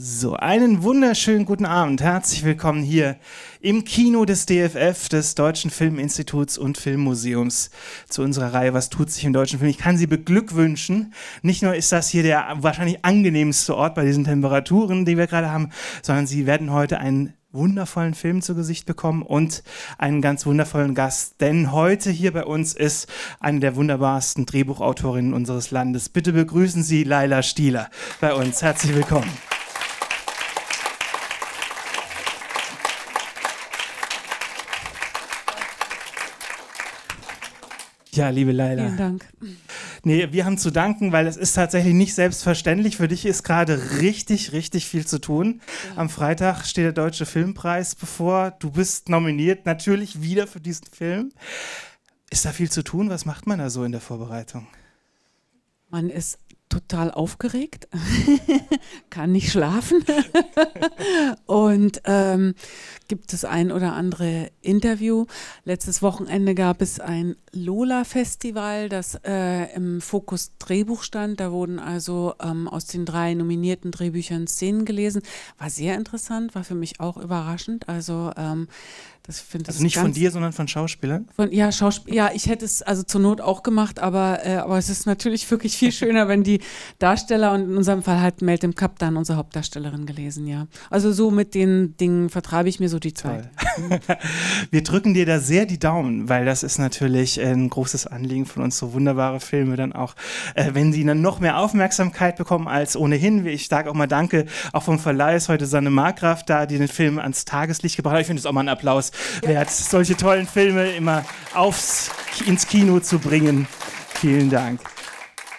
So, einen wunderschönen guten Abend. Herzlich willkommen hier im Kino des DFF, des Deutschen Filminstituts und Filmmuseums, zu unserer Reihe Was tut sich im deutschen Film? Ich kann Sie beglückwünschen. Nicht nur ist das hier der wahrscheinlich angenehmste Ort bei diesen Temperaturen, die wir gerade haben, sondern Sie werden heute einen wundervollen Film zu Gesicht bekommen und einen ganz wundervollen Gast, denn heute hier bei uns ist eine der wunderbarsten Drehbuchautorinnen unseres Landes. Bitte begrüßen Sie Laila Stieler bei uns. Herzlich willkommen. Ja, liebe Leila. Vielen Dank. Nee, wir haben zu danken, weil es ist tatsächlich nicht selbstverständlich. Für dich ist gerade richtig, richtig viel zu tun. Ja. Am Freitag steht der Deutsche Filmpreis bevor. Du bist nominiert, natürlich wieder für diesen Film. Ist da viel zu tun? Was macht man da so in der Vorbereitung? Man ist total aufgeregt, kann nicht schlafen und ähm, gibt es ein oder andere Interview. Letztes Wochenende gab es ein Lola-Festival, das äh, im Fokus Drehbuch stand. Da wurden also ähm, aus den drei nominierten Drehbüchern Szenen gelesen. War sehr interessant, war für mich auch überraschend. Also ähm, das finde also nicht von dir, sondern von Schauspielern? Von, ja, Schauspiel, ja, ich hätte es also zur Not auch gemacht, aber, äh, aber es ist natürlich wirklich viel schöner, wenn die Darsteller und in unserem Fall halt im Cup dann unsere Hauptdarstellerin gelesen, ja. Also so mit den Dingen vertreibe ich mir so die Zeit. Wir drücken dir da sehr die Daumen, weil das ist natürlich ein großes Anliegen von uns, so wunderbare Filme dann auch, äh, wenn sie dann noch mehr Aufmerksamkeit bekommen als ohnehin. Ich sage auch mal Danke, auch vom Verleih ist heute Sanne Markgraf da, die den Film ans Tageslicht gebracht hat. Ich finde es auch mal ein Applaus wert, ja. solche tollen Filme immer aufs, ins Kino zu bringen. Vielen Dank.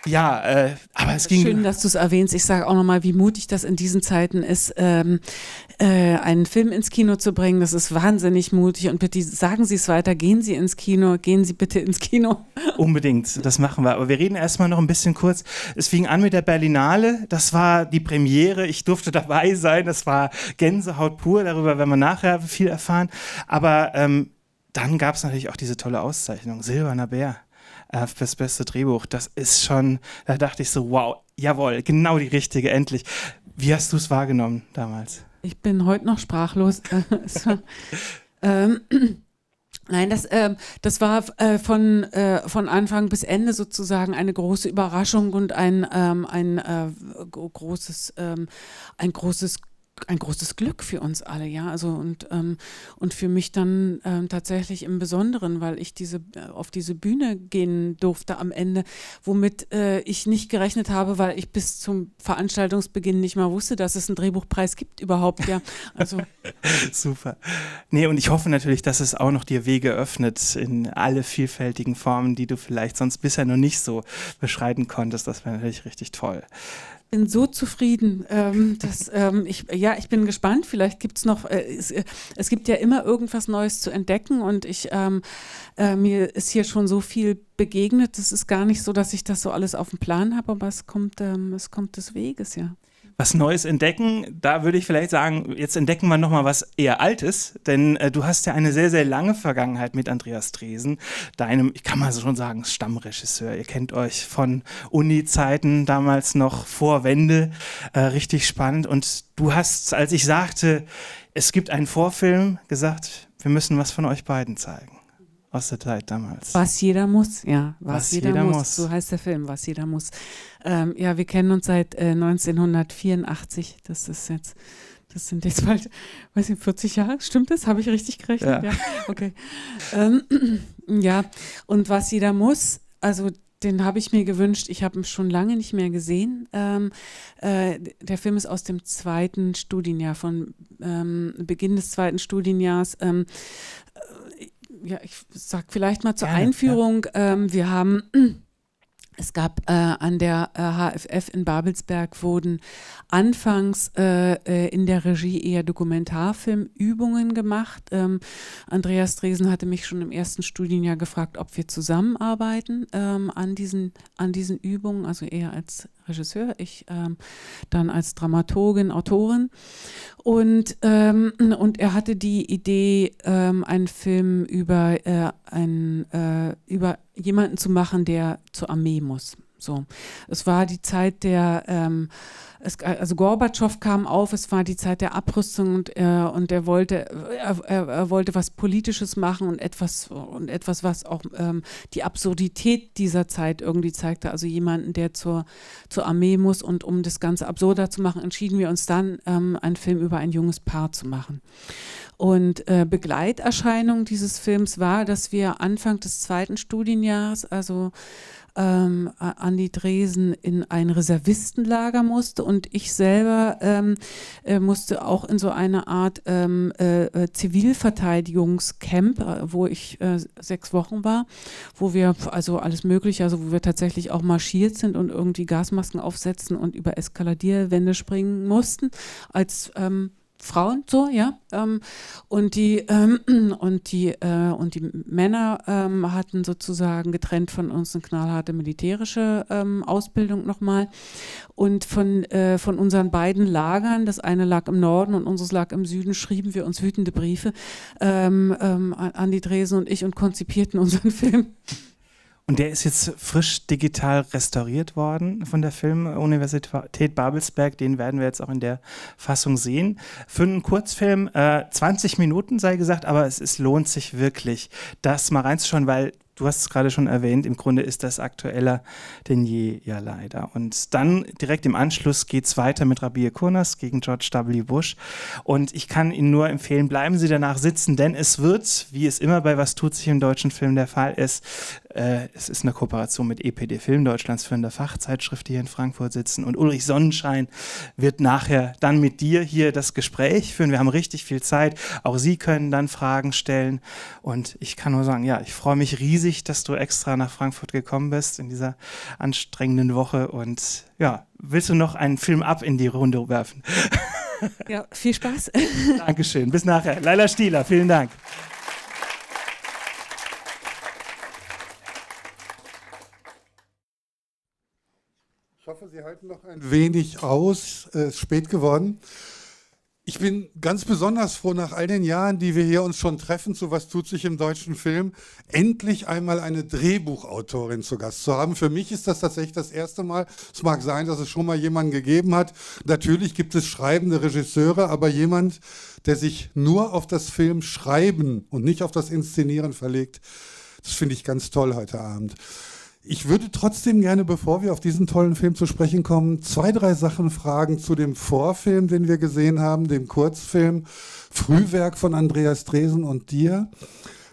Ja, äh, aber es ging. Schön, dass du es erwähnst. Ich sage auch nochmal, wie mutig das in diesen Zeiten ist, ähm, äh, einen Film ins Kino zu bringen. Das ist wahnsinnig mutig. Und bitte sagen Sie es weiter. Gehen Sie ins Kino. Gehen Sie bitte ins Kino. Unbedingt. Das machen wir. Aber wir reden erstmal noch ein bisschen kurz. Es fing an mit der Berlinale. Das war die Premiere. Ich durfte dabei sein. Das war Gänsehaut pur. Darüber werden wir nachher viel erfahren. Aber ähm, dann gab es natürlich auch diese tolle Auszeichnung. Silberner Bär äh, fürs beste Drehbuch. Das ist schon, da dachte ich so, wow, jawohl, genau die richtige, endlich. Wie hast du es wahrgenommen damals? Ich bin heute noch sprachlos. ähm, Nein, das, äh, das war äh, von, äh, von Anfang bis Ende sozusagen eine große Überraschung und ein, ähm, ein, äh, großes, ähm, ein großes ein großes Glück für uns alle, ja. Also und, ähm, und für mich dann ähm, tatsächlich im Besonderen, weil ich diese äh, auf diese Bühne gehen durfte am Ende, womit äh, ich nicht gerechnet habe, weil ich bis zum Veranstaltungsbeginn nicht mal wusste, dass es einen Drehbuchpreis gibt überhaupt, ja. Also super. Nee, und ich hoffe natürlich, dass es auch noch dir Wege öffnet in alle vielfältigen Formen, die du vielleicht sonst bisher noch nicht so beschreiten konntest. Das wäre natürlich richtig toll bin so zufrieden, ähm, dass ähm, ich, ja, ich bin gespannt. Vielleicht gibt es noch, äh, es, äh, es, gibt ja immer irgendwas Neues zu entdecken und ich, ähm, äh, mir ist hier schon so viel begegnet. Es ist gar nicht so, dass ich das so alles auf dem Plan habe, aber es kommt, ähm, es kommt des Weges, ja was Neues entdecken. Da würde ich vielleicht sagen, jetzt entdecken wir nochmal was eher Altes, denn äh, du hast ja eine sehr, sehr lange Vergangenheit mit Andreas Dresen, deinem, ich kann mal so schon sagen, Stammregisseur. Ihr kennt euch von Uni-Zeiten damals noch vor Wende, äh, richtig spannend. Und du hast, als ich sagte, es gibt einen Vorfilm, gesagt, wir müssen was von euch beiden zeigen aus der Zeit damals. Was jeder muss, ja. Was, was jeder, jeder muss. muss. So heißt der Film, was jeder muss. Ähm, ja, wir kennen uns seit äh, 1984. Das ist jetzt, das sind jetzt bald, weiß nicht, 40 Jahre. Stimmt das? Habe ich richtig gerechnet? Ja. ja. Okay. Ähm, ja, und was jeder muss, also den habe ich mir gewünscht. Ich habe ihn schon lange nicht mehr gesehen. Ähm, äh, der Film ist aus dem zweiten Studienjahr, von ähm, Beginn des zweiten Studienjahrs. Ähm, ja, ich sag vielleicht mal zur Gerne, Einführung, ja. ähm, wir haben es gab äh, an der äh, HFF in Babelsberg wurden anfangs äh, äh, in der Regie eher Dokumentarfilmübungen gemacht. Ähm, Andreas Dresen hatte mich schon im ersten Studienjahr gefragt, ob wir zusammenarbeiten ähm, an, diesen, an diesen Übungen, also eher als Regisseur, ich ähm, dann als Dramaturgin, Autorin. Und, ähm, und er hatte die Idee, ähm, einen Film über, äh, einen, äh, über jemanden zu machen, der zur Armee muss. So. Es war die Zeit der ähm, es, äh, also Gorbatschow kam auf, es war die Zeit der Abrüstung und, äh, und er wollte, er, er, wollte was Politisches machen und etwas, und etwas, was auch ähm, die Absurdität dieser Zeit irgendwie zeigte. Also jemanden, der zur, zur Armee muss und um das Ganze absurder zu machen, entschieden wir uns dann, ähm, einen Film über ein junges Paar zu machen. Und äh, Begleiterscheinung dieses Films war, dass wir Anfang des zweiten Studienjahres, also ähm, an die Dresen in ein Reservistenlager musste und ich selber ähm, äh, musste auch in so eine Art ähm, äh, äh Zivilverteidigungscamp, äh, wo ich äh, sechs Wochen war, wo wir also alles Mögliche, also wo wir tatsächlich auch marschiert sind und irgendwie Gasmasken aufsetzen und über Eskaladierwände springen mussten als ähm, Frauen so, ja. Ähm, und die, ähm, und die, äh, und die Männer ähm, hatten sozusagen getrennt von uns eine knallharte militärische ähm, Ausbildung nochmal. Und von, äh, von unseren beiden Lagern, das eine lag im Norden und unseres lag im Süden, schrieben wir uns wütende Briefe ähm, ähm, an die Dresen und ich und konzipierten unseren Film. Und der ist jetzt frisch digital restauriert worden von der Filmuniversität Babelsberg. Den werden wir jetzt auch in der Fassung sehen. Für einen Kurzfilm äh, 20 Minuten sei gesagt, aber es, es lohnt sich wirklich, das mal reinzuschauen, weil du hast es gerade schon erwähnt, im Grunde ist das aktueller denn je, ja leider. Und dann direkt im Anschluss geht es weiter mit Rabir Kurnas gegen George W. Bush. Und ich kann Ihnen nur empfehlen, bleiben Sie danach sitzen, denn es wird, wie es immer bei Was tut sich im deutschen Film der Fall ist, äh, es ist eine Kooperation mit EPD Film Deutschlands, führender Fachzeitschrift die hier in Frankfurt sitzen. Und Ulrich Sonnenschein wird nachher dann mit dir hier das Gespräch führen. Wir haben richtig viel Zeit. Auch Sie können dann Fragen stellen. Und ich kann nur sagen, ja, ich freue mich riesig, dass du extra nach Frankfurt gekommen bist in dieser anstrengenden Woche. Und ja, willst du noch einen Film ab in die Runde werfen? Ja, viel Spaß. Dankeschön. Bis nachher. Leila Stieler, vielen Dank. hoffe, Sie halten noch ein wenig aus. Es ist spät geworden. Ich bin ganz besonders froh, nach all den Jahren, die wir hier uns schon treffen, zu Was tut sich im deutschen Film, endlich einmal eine Drehbuchautorin zu Gast zu haben. Für mich ist das tatsächlich das erste Mal. Es mag sein, dass es schon mal jemanden gegeben hat. Natürlich gibt es schreibende Regisseure, aber jemand, der sich nur auf das Film schreiben und nicht auf das Inszenieren verlegt, das finde ich ganz toll heute Abend. Ich würde trotzdem gerne, bevor wir auf diesen tollen Film zu sprechen kommen, zwei, drei Sachen fragen zu dem Vorfilm, den wir gesehen haben, dem Kurzfilm Frühwerk von Andreas Dresen und dir.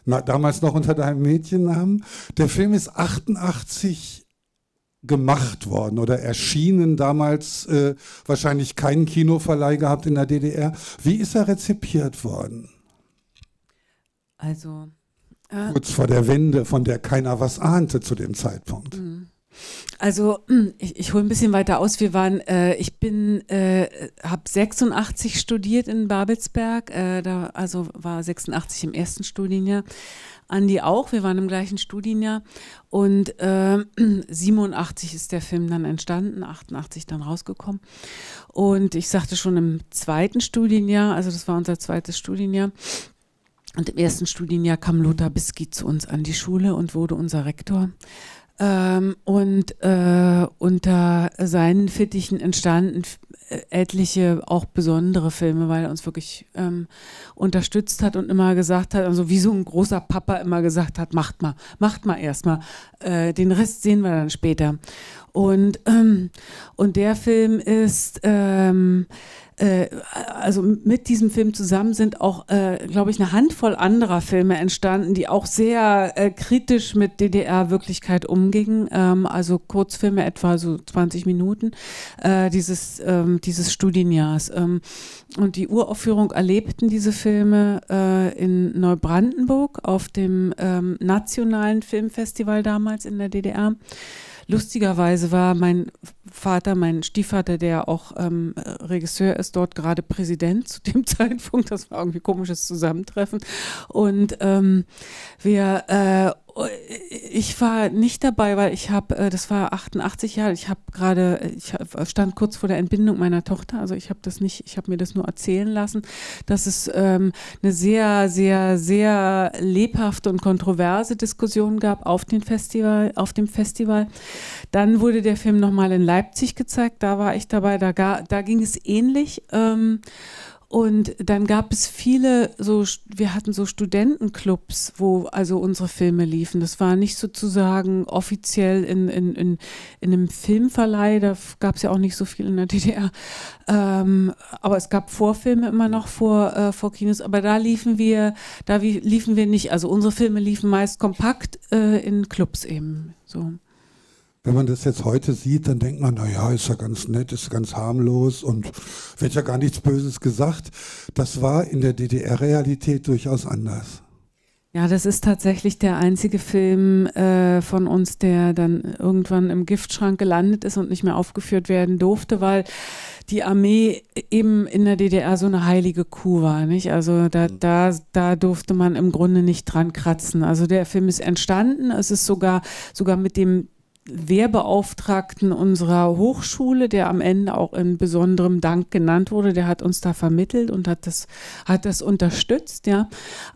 Na, damals noch unter deinem Mädchennamen. Der Film ist 88 gemacht worden oder erschienen damals äh, wahrscheinlich keinen Kinoverleih gehabt in der DDR. Wie ist er rezipiert worden? Also ja. Äh, Kurz vor der Wende, von der keiner was ahnte zu dem Zeitpunkt. Hm. Also hm, ich, ich hole ein bisschen weiter aus. Wir waren, äh, ich bin, äh, habe 86 studiert in Babelsberg, äh, da, also war 86 im ersten Studienjahr. Andi auch, wir waren im gleichen Studienjahr und äh, 87 ist der Film dann entstanden, 88 dann rausgekommen. Und ich sagte schon im zweiten Studienjahr, also das war unser zweites Studienjahr, und im ersten Studienjahr kam Lothar Biski zu uns an die Schule und wurde unser Rektor. Ähm, und äh, unter seinen Fittichen entstanden äh, etliche auch besondere Filme, weil er uns wirklich ähm, unterstützt hat und immer gesagt hat, also wie so ein großer Papa immer gesagt hat, macht mal, macht mal erstmal, äh, den Rest sehen wir dann später. Und, ähm, und der Film ist ähm, äh, also mit diesem Film zusammen sind auch, äh, glaube ich, eine Handvoll anderer Filme entstanden, die auch sehr äh, kritisch mit DDR-Wirklichkeit umgingen. Ähm, also Kurzfilme etwa so 20 Minuten äh, dieses, ähm, dieses Studienjahrs. Ähm, und die Uraufführung erlebten diese Filme äh, in Neubrandenburg auf dem ähm, Nationalen Filmfestival damals in der DDR. Lustigerweise war mein Vater, mein Stiefvater, der auch ähm, Regisseur ist, dort gerade Präsident zu dem Zeitpunkt. Das war irgendwie komisches Zusammentreffen. Und ähm, wir äh, ich war nicht dabei, weil ich habe, äh, das war 88 Jahre, ich habe gerade, äh, ich stand kurz vor der Entbindung meiner Tochter, also ich habe das nicht, ich habe mir das nur erzählen lassen, dass es ähm, eine sehr, sehr, sehr lebhafte und kontroverse Diskussion gab auf, den Festival, auf dem Festival. Dann wurde der Film nochmal in Leipzig gezeigt, da war ich dabei, da, da ging es ähnlich. Ähm, und dann gab es viele, so wir hatten so Studentenclubs, wo also unsere Filme liefen. Das war nicht sozusagen offiziell in, in, in, in einem Filmverleih, da gab es ja auch nicht so viel in der DDR. Ähm, aber es gab Vorfilme immer noch vor, äh, vor Kinos, aber da liefen wir, da liefen wir nicht. Also unsere Filme liefen meist kompakt äh, in Clubs eben. So. Wenn man das jetzt heute sieht, dann denkt man, naja, ist ja ganz nett, ist ganz harmlos und wird ja gar nichts Böses gesagt. Das war in der DDR-Realität durchaus anders. Ja, das ist tatsächlich der einzige Film äh, von uns, der dann irgendwann im Giftschrank gelandet ist und nicht mehr aufgeführt werden durfte, weil die Armee eben in der DDR so eine heilige Kuh war, nicht? Also da, mhm. da, da durfte man im Grunde nicht dran kratzen. Also der Film ist entstanden, es ist sogar, sogar mit dem Wehrbeauftragten unserer Hochschule, der am Ende auch in besonderem Dank genannt wurde, der hat uns da vermittelt und hat das, hat das unterstützt, ja.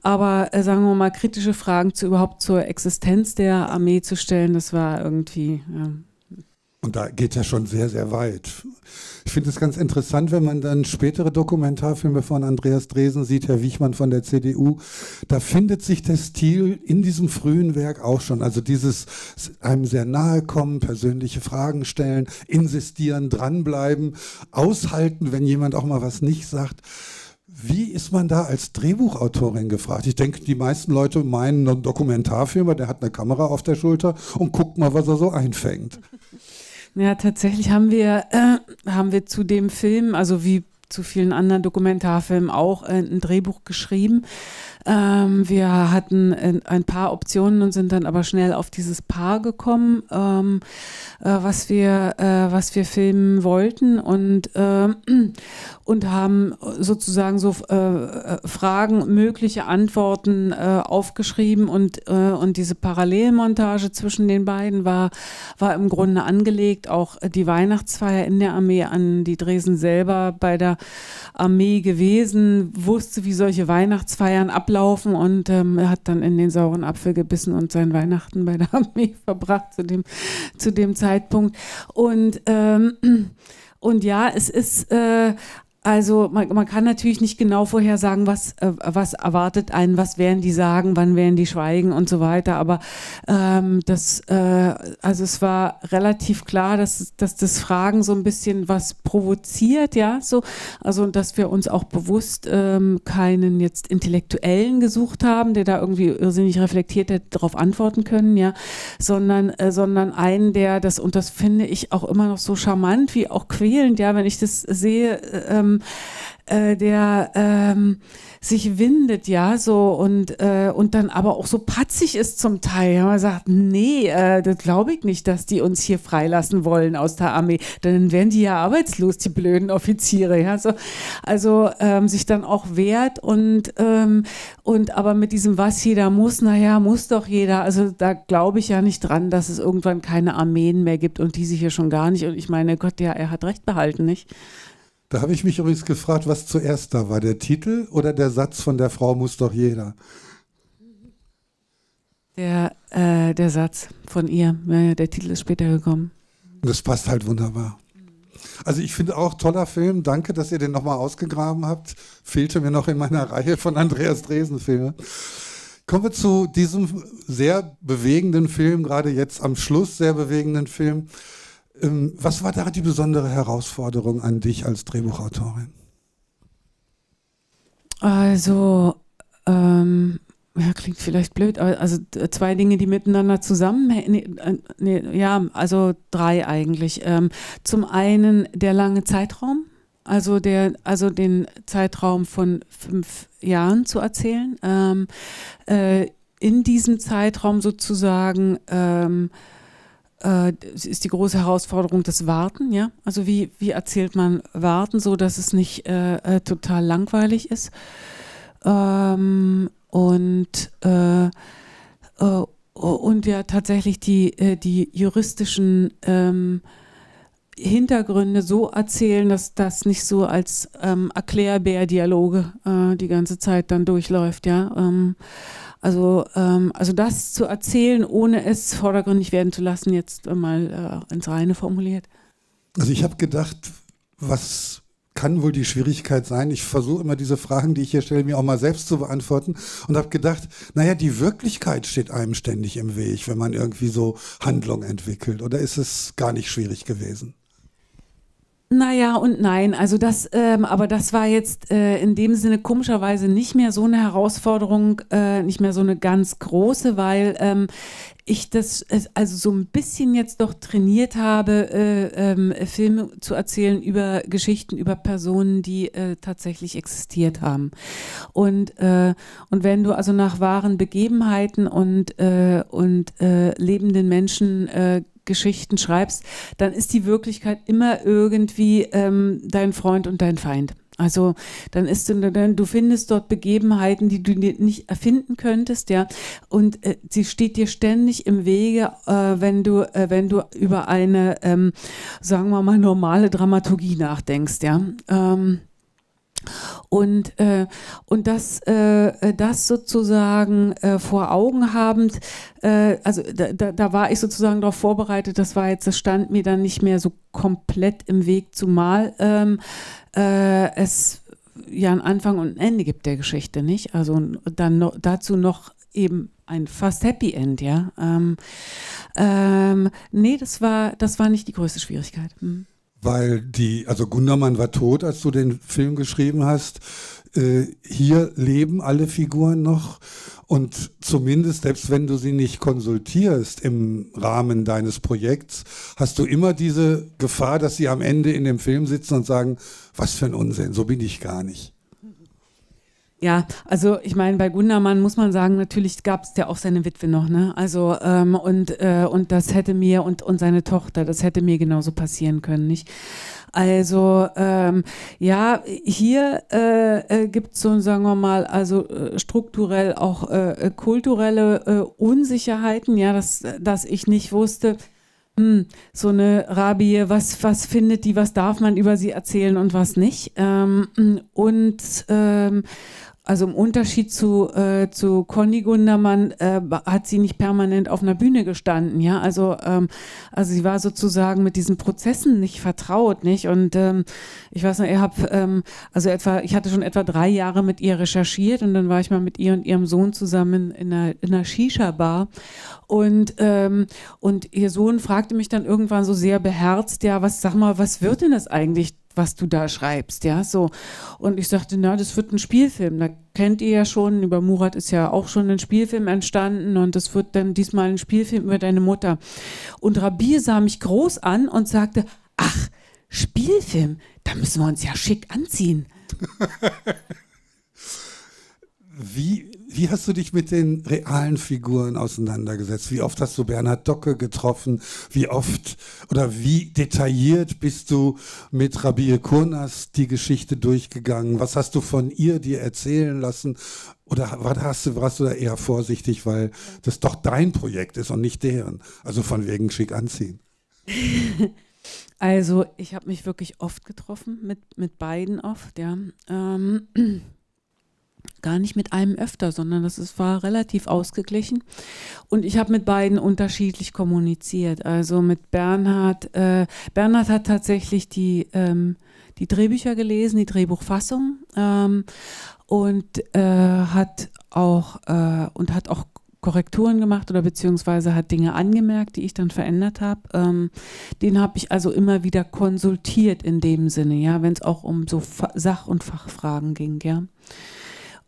Aber äh, sagen wir mal, kritische Fragen zu überhaupt zur Existenz der Armee zu stellen, das war irgendwie, ja, und da geht er schon sehr, sehr weit. Ich finde es ganz interessant, wenn man dann spätere Dokumentarfilme von Andreas Dresen sieht, Herr Wichmann von der CDU, da findet sich der Stil in diesem frühen Werk auch schon. Also dieses einem sehr nahe kommen, persönliche Fragen stellen, insistieren, dranbleiben, aushalten, wenn jemand auch mal was nicht sagt. Wie ist man da als Drehbuchautorin gefragt? Ich denke, die meisten Leute meinen, ein Dokumentarfilmer, der hat eine Kamera auf der Schulter und guckt mal, was er so einfängt. Ja, tatsächlich haben wir, äh, haben wir zu dem Film, also wie zu vielen anderen Dokumentarfilmen auch äh, ein Drehbuch geschrieben. Ähm, wir hatten äh, ein paar Optionen und sind dann aber schnell auf dieses Paar gekommen, ähm, äh, was, wir, äh, was wir filmen wollten und, äh, und haben sozusagen so äh, Fragen, mögliche Antworten äh, aufgeschrieben und, und diese Parallelmontage zwischen den beiden war, war im Grunde angelegt, auch die Weihnachtsfeier in der Armee an die Dresden selber bei der Armee gewesen, wusste, wie solche Weihnachtsfeiern ab ablaufen und ähm, er hat dann in den sauren Apfel gebissen und sein Weihnachten bei der Armee verbracht zu dem, zu dem Zeitpunkt. Und, ähm, und ja, es ist äh, also man, man, kann natürlich nicht genau vorhersagen, was, äh, was erwartet einen, was werden die sagen, wann werden die schweigen und so weiter. Aber ähm, das, äh, also es war relativ klar, dass, dass das Fragen so ein bisschen was provoziert, ja, so. Also dass wir uns auch bewusst ähm, keinen jetzt Intellektuellen gesucht haben, der da irgendwie irrsinnig reflektiert hätte, darauf antworten können, ja, sondern, äh, sondern einen, der das, und das finde ich auch immer noch so charmant wie auch quälend, ja, wenn ich das sehe, äh, ähm, ähm, äh, der ähm, sich windet, ja, so und, äh, und dann aber auch so patzig ist zum Teil. Ja, man sagt, nee, äh, das glaube ich nicht, dass die uns hier freilassen wollen aus der Armee. Dann werden die ja arbeitslos, die blöden Offiziere, ja. So, also ähm, sich dann auch wehrt und, ähm, und aber mit diesem, was jeder muss, naja, muss doch jeder. Also da glaube ich ja nicht dran, dass es irgendwann keine Armeen mehr gibt und diese hier schon gar nicht. Und ich meine, Gott, ja, er hat recht behalten, nicht? Da habe ich mich übrigens gefragt, was zuerst da war, der Titel oder der Satz von der Frau muss doch jeder? Der, äh, der Satz von ihr, der Titel ist später gekommen. Und das passt halt wunderbar. Also ich finde auch toller Film. Danke, dass ihr den nochmal ausgegraben habt. Fehlte mir noch in meiner Reihe von Andreas Dresen Filmen. Kommen wir zu diesem sehr bewegenden Film, gerade jetzt am Schluss sehr bewegenden Film. Ähm, was war da die besondere Herausforderung an dich als Drehbuchautorin? Also, ähm, ja, klingt vielleicht blöd, aber also zwei Dinge, die miteinander zusammenhängen. Äh, nee, äh, nee, ja, also drei eigentlich. Ähm, zum einen der lange Zeitraum, also der, also den Zeitraum von fünf Jahren zu erzählen. Ähm, äh, in diesem Zeitraum sozusagen ähm, äh, ist die große Herausforderung das Warten, ja. Also wie, wie erzählt man Warten, so dass es nicht äh, äh total langweilig ist. Ähm, und äh, äh und ja tatsächlich die, äh, die juristischen ähm, Hintergründe so erzählen, dass das nicht so als ähm, Erklärbär-Dialoge äh, die ganze Zeit dann durchläuft, ja. Ähm, also, ähm, also das zu erzählen, ohne es vordergründig werden zu lassen, jetzt äh, mal äh, ins Reine formuliert. Also ich habe gedacht, was kann wohl die Schwierigkeit sein? Ich versuche immer diese Fragen, die ich hier stelle, mir auch mal selbst zu beantworten und habe gedacht, naja, die Wirklichkeit steht einem ständig im Weg, wenn man irgendwie so Handlung entwickelt. Oder ist es gar nicht schwierig gewesen? Naja und nein, also das, ähm, aber das war jetzt äh, in dem Sinne komischerweise nicht mehr so eine Herausforderung, äh, nicht mehr so eine ganz große, weil ähm, ich das also so ein bisschen jetzt doch trainiert habe, äh, ähm, Filme zu erzählen über Geschichten, über Personen, die äh, tatsächlich existiert haben. Und, äh, und wenn du also nach wahren Begebenheiten und, äh, und äh, lebenden Menschen äh, Geschichten schreibst, dann ist die Wirklichkeit immer irgendwie ähm, dein Freund und dein Feind. Also dann ist du, du findest dort Begebenheiten, die du nicht erfinden könntest, ja. Und äh, sie steht dir ständig im Wege, äh, wenn du, äh, wenn du über eine, ähm, sagen wir mal, normale Dramaturgie nachdenkst, ja. Ähm, und, äh, und das, äh, äh, das sozusagen äh, vor Augen habend, äh, also da, da, war ich sozusagen darauf vorbereitet, das war jetzt, das stand mir dann nicht mehr so komplett im Weg, zumal ähm, äh, es ja einen Anfang und ein Ende gibt der Geschichte, nicht? Also dann no, dazu noch eben ein fast Happy End, ja. Ähm, ähm, nee, das war, das war nicht die größte Schwierigkeit. Hm weil die, also Gundermann war tot, als du den Film geschrieben hast. Äh, hier leben alle Figuren noch und zumindest, selbst wenn du sie nicht konsultierst im Rahmen deines Projekts, hast du immer diese Gefahr, dass sie am Ende in dem Film sitzen und sagen, was für ein Unsinn, so bin ich gar nicht. Ja, also ich meine, bei Gundermann muss man sagen, natürlich gab es ja auch seine Witwe noch, ne? Also ähm, und, äh, und das hätte mir und, und seine Tochter, das hätte mir genauso passieren können, nicht? Also ähm, ja, hier äh, äh, gibt es so, sagen wir mal, also äh, strukturell auch äh, kulturelle äh, Unsicherheiten, ja, dass, dass ich nicht wusste, hm, so eine Rabie, was, was findet die, was darf man über sie erzählen und was nicht. Ähm, und ähm, also im Unterschied zu, äh, zu Conny Gundermann äh, hat sie nicht permanent auf einer Bühne gestanden, ja. Also, ähm, also sie war sozusagen mit diesen Prozessen nicht vertraut, nicht? Und ähm, ich weiß noch, ich habe ähm, also etwa, ich hatte schon etwa drei Jahre mit ihr recherchiert und dann war ich mal mit ihr und ihrem Sohn zusammen in einer, in einer Shisha-Bar. Und, ähm, und ihr Sohn fragte mich dann irgendwann so sehr beherzt, ja, was sag mal, was wird denn das eigentlich? was du da schreibst, ja, so. Und ich sagte, na, das wird ein Spielfilm, da kennt ihr ja schon, über Murat ist ja auch schon ein Spielfilm entstanden und das wird dann diesmal ein Spielfilm über deine Mutter. Und Rabir sah mich groß an und sagte, ach, Spielfilm, da müssen wir uns ja schick anziehen. Wie wie hast du dich mit den realen Figuren auseinandergesetzt? Wie oft hast du Bernhard Docke getroffen? Wie oft oder wie detailliert bist du mit Rabir Kurnas die Geschichte durchgegangen? Was hast du von ihr dir erzählen lassen? Oder warst du, warst du da eher vorsichtig, weil das doch dein Projekt ist und nicht deren? Also von wegen schick anziehen. Also ich habe mich wirklich oft getroffen, mit, mit beiden oft, ja. Ähm, gar nicht mit einem öfter, sondern das ist, war relativ ausgeglichen. Und ich habe mit beiden unterschiedlich kommuniziert. Also mit Bernhard. Äh, Bernhard hat tatsächlich die, ähm, die Drehbücher gelesen, die Drehbuchfassung ähm, und äh, hat auch äh, und hat auch Korrekturen gemacht oder beziehungsweise hat Dinge angemerkt, die ich dann verändert habe. Ähm, den habe ich also immer wieder konsultiert in dem Sinne, ja, wenn es auch um so Fa Sach- und Fachfragen ging, ja.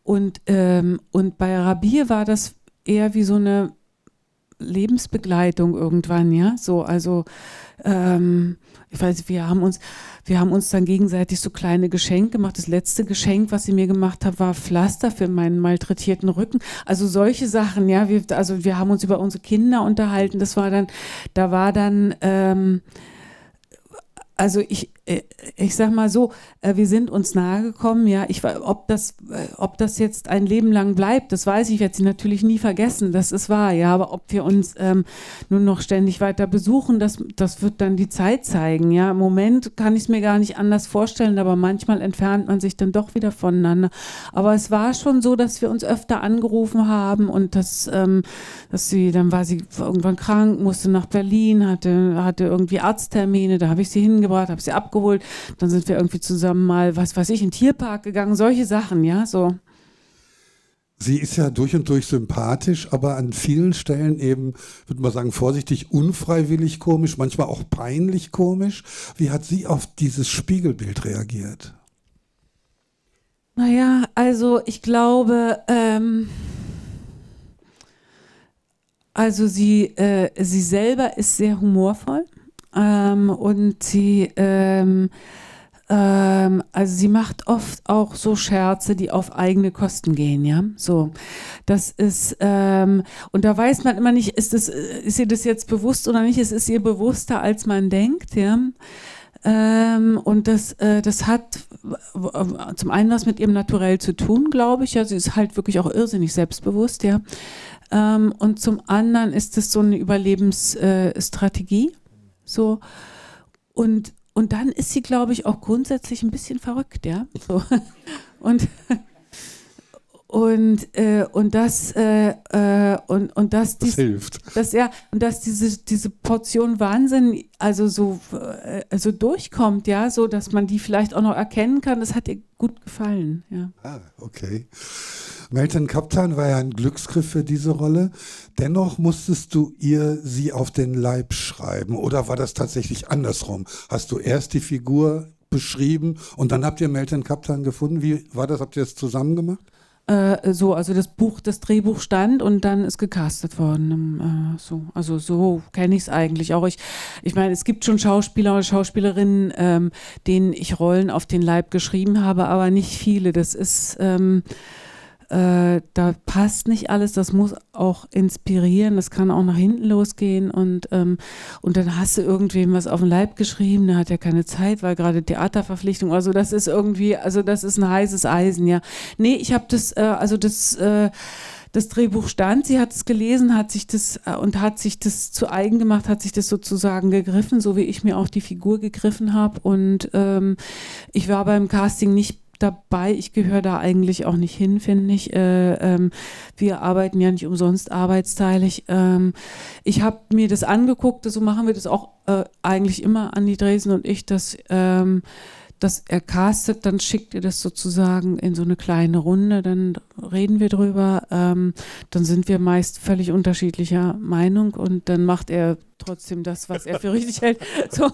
Und, ähm, und bei Rabir war das eher wie so eine Lebensbegleitung irgendwann, ja. So, also ähm, ich weiß, wir haben uns, wir haben uns dann gegenseitig so kleine Geschenke gemacht. Das letzte Geschenk, was sie mir gemacht hat, war Pflaster für meinen malträtierten Rücken. Also solche Sachen, ja. Wir, also wir haben uns über unsere Kinder unterhalten. Das war dann, da war dann, ähm, also ich, äh, ich sag mal so, äh, wir sind uns nahe gekommen, ja, ich ob das, äh, ob das jetzt ein Leben lang bleibt, das weiß ich sie natürlich nie vergessen, das ist wahr, ja, aber ob wir uns ähm, nun noch ständig weiter besuchen, das, das wird dann die Zeit zeigen, ja. Im Moment kann ich es mir gar nicht anders vorstellen, aber manchmal entfernt man sich dann doch wieder voneinander. Aber es war schon so, dass wir uns öfter angerufen haben und dass, ähm, dass sie, dann war sie irgendwann krank, musste nach Berlin, hatte, hatte irgendwie Arzttermine, da habe ich sie hingebracht, habe sie abgeholt abgeholt. Dann sind wir irgendwie zusammen mal, was weiß ich, in den Tierpark gegangen, solche Sachen, ja, so. Sie ist ja durch und durch sympathisch, aber an vielen Stellen eben, würde man sagen, vorsichtig unfreiwillig komisch, manchmal auch peinlich komisch. Wie hat sie auf dieses Spiegelbild reagiert? Naja, also ich glaube, ähm, also sie, äh, sie selber ist sehr humorvoll. Ähm, und sie, ähm, ähm, also sie macht oft auch so Scherze, die auf eigene Kosten gehen, ja. So, das ist ähm, und da weiß man immer nicht, ist das, ist ihr das jetzt bewusst oder nicht? Es ist ihr bewusster, als man denkt, ja. Ähm, und das, äh, das hat zum einen was mit ihrem Naturell zu tun, glaube ich. Ja, sie ist halt wirklich auch irrsinnig selbstbewusst, ja. Ähm, und zum anderen ist es so eine Überlebensstrategie. Äh, so. Und, und dann ist sie, glaube ich, auch grundsätzlich ein bisschen verrückt, ja. So. Und, und, äh, und das, äh, äh, und, und das, dies, das hilft. Dass, ja, und dass diese, diese Portion Wahnsinn also so also durchkommt, ja, so dass man die vielleicht auch noch erkennen kann, das hat ihr gut gefallen, ja. Ah, okay. Melton Kaptan war ja ein Glücksgriff für diese Rolle. Dennoch musstest du ihr sie auf den Leib schreiben. Oder war das tatsächlich andersrum? Hast du erst die Figur beschrieben und dann habt ihr Melton Kaptan gefunden? Wie war das? Habt ihr das zusammen gemacht? Äh, so, also das Buch, das Drehbuch stand und dann ist gecastet worden. Ähm, äh, so, also so kenne ich es eigentlich auch. Ich, ich meine, es gibt schon Schauspieler oder Schauspielerinnen, ähm, denen ich Rollen auf den Leib geschrieben habe, aber nicht viele. Das ist ähm, äh, da passt nicht alles, das muss auch inspirieren, das kann auch nach hinten losgehen und, ähm, und dann hast du irgendwem was auf den Leib geschrieben, da hat er ja keine Zeit, weil gerade Theaterverpflichtung, also das ist irgendwie, also das ist ein heißes Eisen, ja. Nee, ich habe das, äh, also das, äh, das Drehbuch stand, sie hat es gelesen, hat sich das äh, und hat sich das zu eigen gemacht, hat sich das sozusagen gegriffen, so wie ich mir auch die Figur gegriffen habe. Und ähm, ich war beim Casting nicht dabei. Ich gehöre da eigentlich auch nicht hin, finde ich. Äh, ähm, wir arbeiten ja nicht umsonst arbeitsteilig. Ähm, ich habe mir das angeguckt, so machen wir das auch äh, eigentlich immer, Andi Dresen und ich, dass ähm, dass er castet, dann schickt ihr das sozusagen in so eine kleine Runde, dann reden wir drüber, ähm, dann sind wir meist völlig unterschiedlicher Meinung und dann macht er trotzdem das, was er für richtig hält. So,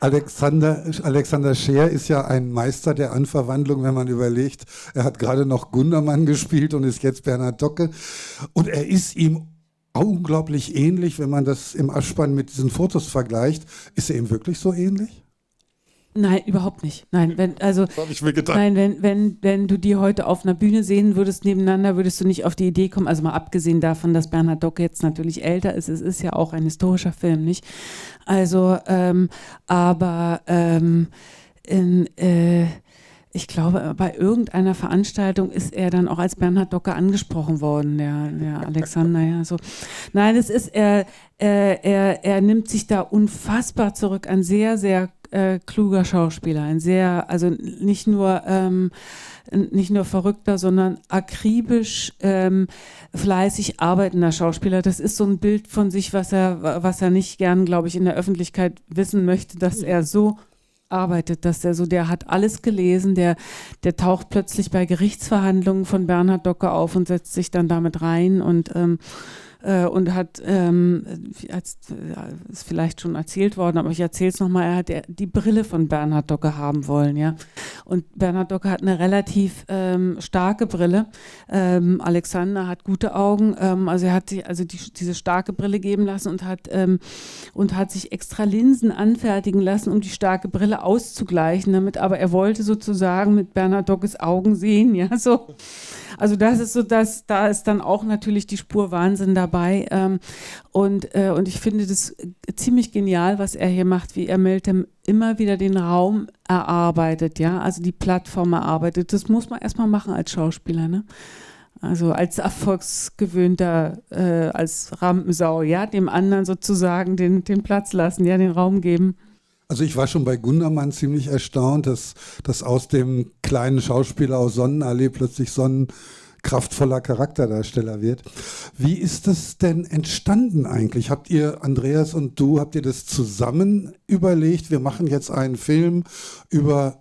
Alexander, Alexander Scheer ist ja ein Meister der Anverwandlung, wenn man überlegt, er hat gerade noch Gundermann gespielt und ist jetzt Bernhard Docke. Und er ist ihm unglaublich ähnlich, wenn man das im Aschspann mit diesen Fotos vergleicht. Ist er ihm wirklich so ähnlich? Nein, überhaupt nicht. Nein, wenn, also, das ich mir gedacht. Nein, wenn, wenn, wenn du die heute auf einer Bühne sehen würdest, nebeneinander, würdest du nicht auf die Idee kommen, also mal abgesehen davon, dass Bernhard Dock jetzt natürlich älter ist, es ist ja auch ein historischer Film, nicht? Also, ähm, aber ähm, in, äh, ich glaube, bei irgendeiner Veranstaltung ist er dann auch als Bernhard Docker angesprochen worden, der, der Alexander. Ja, so. Nein, es ist, er, er, er, er nimmt sich da unfassbar zurück, ein sehr, sehr äh, kluger Schauspieler, ein sehr, also nicht nur, ähm, nicht nur verrückter, sondern akribisch, ähm, fleißig arbeitender Schauspieler. Das ist so ein Bild von sich, was er, was er nicht gern, glaube ich, in der Öffentlichkeit wissen möchte, dass er so arbeitet, dass er so, der hat alles gelesen, der, der taucht plötzlich bei Gerichtsverhandlungen von Bernhard Docker auf und setzt sich dann damit rein und ähm, äh, und hat, ähm, äh, als, ja, äh, ist vielleicht schon erzählt worden, aber ich erzähle es nochmal, er hat die Brille von Bernhard Docke haben wollen, ja. Und Bernhard Docke hat eine relativ ähm, starke Brille. Ähm, Alexander hat gute Augen, ähm, also er hat sich also die, diese starke Brille geben lassen und hat, ähm, und hat sich extra Linsen anfertigen lassen, um die starke Brille auszugleichen damit, aber er wollte sozusagen mit Bernhard Dockes Augen sehen, ja, so. Also das ist so, dass da ist dann auch natürlich die Spur Wahnsinn dabei dabei. Ähm, und, äh, und ich finde das ziemlich genial, was er hier macht, wie er Meltem immer wieder den Raum erarbeitet, ja, also die Plattform erarbeitet. Das muss man erstmal machen als Schauspieler, ne? Also als erfolgsgewöhnter, äh, als Rampensau, ja, dem anderen sozusagen den, den Platz lassen, ja, den Raum geben. Also ich war schon bei Gundermann ziemlich erstaunt, dass, dass aus dem kleinen Schauspieler aus Sonnenallee plötzlich Sonnen kraftvoller Charakterdarsteller wird. Wie ist das denn entstanden eigentlich? Habt ihr, Andreas und du, habt ihr das zusammen überlegt? Wir machen jetzt einen Film über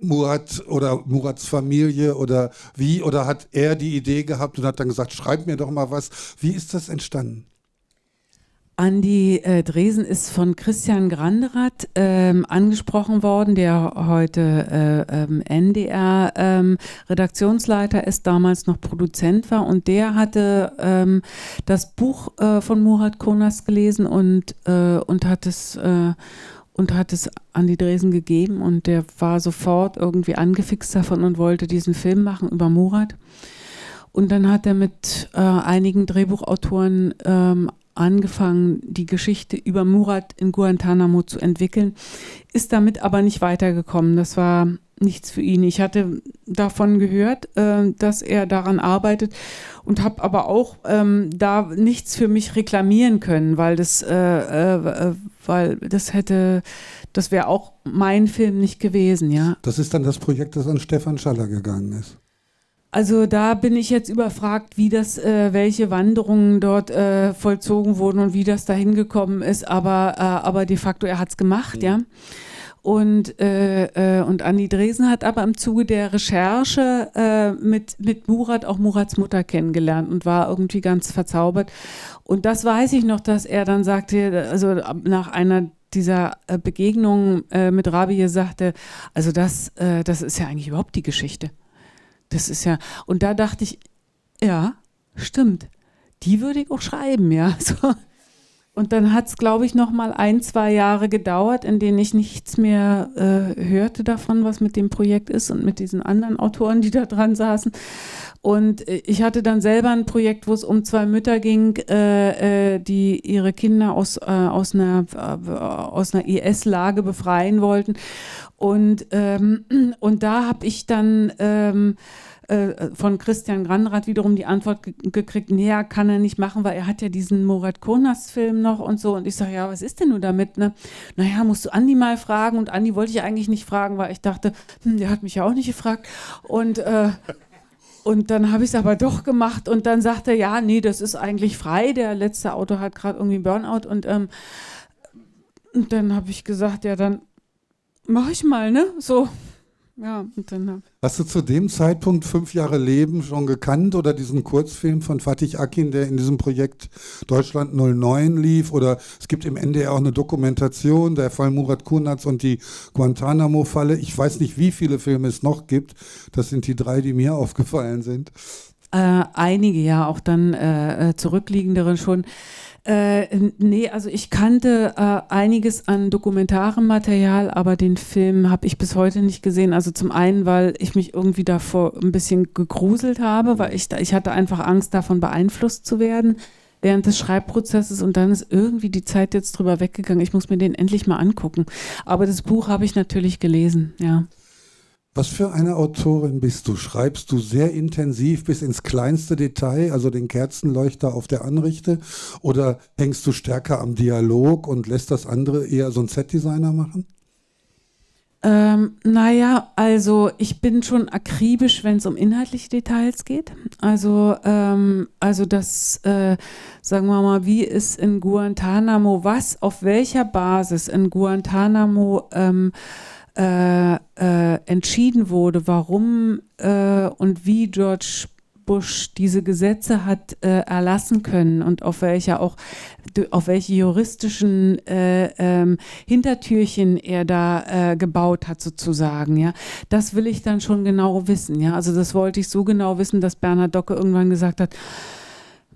Murat oder Murats Familie oder wie? Oder hat er die Idee gehabt und hat dann gesagt, schreib mir doch mal was. Wie ist das entstanden? Andi äh, Dresen ist von Christian Granderath ähm, angesprochen worden, der heute äh, ähm, NDR-Redaktionsleiter ähm, ist, damals noch Produzent war. Und der hatte ähm, das Buch äh, von Murat Konas gelesen und, äh, und hat es äh, und hat es an Dresen gegeben und der war sofort irgendwie angefixt davon und wollte diesen Film machen über Murat. Und dann hat er mit äh, einigen Drehbuchautoren ähm, angefangen, die Geschichte über Murat in Guantanamo zu entwickeln, ist damit aber nicht weitergekommen. Das war nichts für ihn. Ich hatte davon gehört, äh, dass er daran arbeitet und habe aber auch ähm, da nichts für mich reklamieren können, weil das, äh, äh, weil das hätte, das wäre auch mein Film nicht gewesen, ja. Das ist dann das Projekt, das an Stefan Schaller gegangen ist. Also da bin ich jetzt überfragt, wie das, äh, welche Wanderungen dort äh, vollzogen wurden und wie das da hingekommen ist. Aber, äh, aber de facto, er hat es gemacht, mhm. ja. Und, äh, äh und Anni Dresen hat aber im Zuge der Recherche äh, mit, mit Murat auch Murats Mutter kennengelernt und war irgendwie ganz verzaubert. Und das weiß ich noch, dass er dann sagte, also nach einer dieser äh, Begegnungen äh, mit Rabi sagte, also das, äh, das ist ja eigentlich überhaupt die Geschichte. Das ist ja, und da dachte ich, ja, stimmt, die würde ich auch schreiben, ja. So. Und dann hat es, glaube ich, noch mal ein, zwei Jahre gedauert, in denen ich nichts mehr äh, hörte davon, was mit dem Projekt ist und mit diesen anderen Autoren, die da dran saßen. Und äh, ich hatte dann selber ein Projekt, wo es um zwei Mütter ging, äh, äh die ihre Kinder aus, äh, aus einer, äh, aus einer IS-Lage befreien wollten. Und, ähm, und da habe ich dann ähm, äh, von Christian Granrath wiederum die Antwort ge gekriegt, naja, nee, kann er nicht machen, weil er hat ja diesen Morat Konas-Film noch und so. Und ich sage, ja, was ist denn nun damit? Ne? Naja, musst du Andi mal fragen. Und Andi wollte ich eigentlich nicht fragen, weil ich dachte, hm, der hat mich ja auch nicht gefragt. Und äh, Und dann habe ich es aber doch gemacht und dann sagte er, ja, nee, das ist eigentlich frei. Der letzte Auto hat gerade irgendwie Burnout und, ähm, und dann habe ich gesagt, ja, dann mach ich mal, ne? So. Ja, und dann Hast du zu dem Zeitpunkt fünf Jahre Leben schon gekannt oder diesen Kurzfilm von Fatih Akin, der in diesem Projekt Deutschland 09 lief? Oder es gibt im NDR auch eine Dokumentation, der Fall Murat Kunatz und die Guantanamo-Falle. Ich weiß nicht, wie viele Filme es noch gibt. Das sind die drei, die mir aufgefallen sind äh, einige ja auch dann äh, äh zurückliegenderen schon. Äh, nee, also ich kannte äh, einiges an dokumentarem Material, aber den Film habe ich bis heute nicht gesehen. Also zum einen, weil ich mich irgendwie davor ein bisschen gegruselt habe, weil ich, ich hatte einfach Angst, davon beeinflusst zu werden während des Schreibprozesses und dann ist irgendwie die Zeit jetzt drüber weggegangen. Ich muss mir den endlich mal angucken. Aber das Buch habe ich natürlich gelesen, ja. Was für eine Autorin bist du? Schreibst du sehr intensiv bis ins kleinste Detail, also den Kerzenleuchter auf der Anrichte? Oder hängst du stärker am Dialog und lässt das andere eher so ein Set-Designer machen? Ähm, naja, also ich bin schon akribisch, wenn es um inhaltliche Details geht. Also, ähm, also das, äh, sagen wir mal, wie ist in Guantanamo, was auf welcher Basis in Guantanamo ähm, äh, äh, entschieden wurde, warum äh, und wie George Bush diese Gesetze hat äh, erlassen können und auf welcher auch auf welche juristischen äh, ähm, Hintertürchen er da äh, gebaut hat sozusagen ja das will ich dann schon genau wissen ja also das wollte ich so genau wissen dass Bernhard Docke irgendwann gesagt hat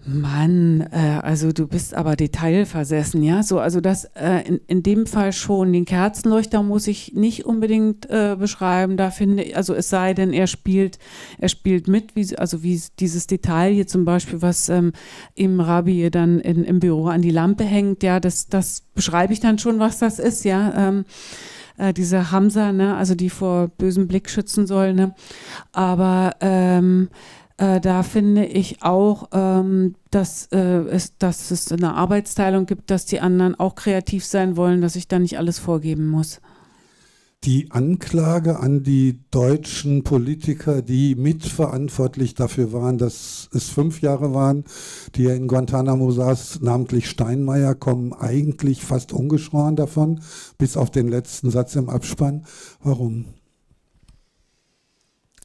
Mann, äh, also du bist aber detailversessen, ja. So, also das äh, in, in dem Fall schon. Den Kerzenleuchter muss ich nicht unbedingt äh, beschreiben. Da finde ich, also es sei denn, er spielt, er spielt mit, wie, also wie dieses Detail hier zum Beispiel, was ähm, im Rabi dann in, im Büro an die Lampe hängt, ja, das, das beschreibe ich dann schon, was das ist, ja. Ähm, äh, diese Hamza, ne, also die vor bösem Blick schützen soll, ne? Aber ähm, äh, da finde ich auch, ähm, dass, äh, es, dass es eine Arbeitsteilung gibt, dass die anderen auch kreativ sein wollen, dass ich da nicht alles vorgeben muss. Die Anklage an die deutschen Politiker, die mitverantwortlich dafür waren, dass es fünf Jahre waren, die er in Guantanamo saß, namentlich Steinmeier, kommen eigentlich fast ungeschoren davon, bis auf den letzten Satz im Abspann. Warum?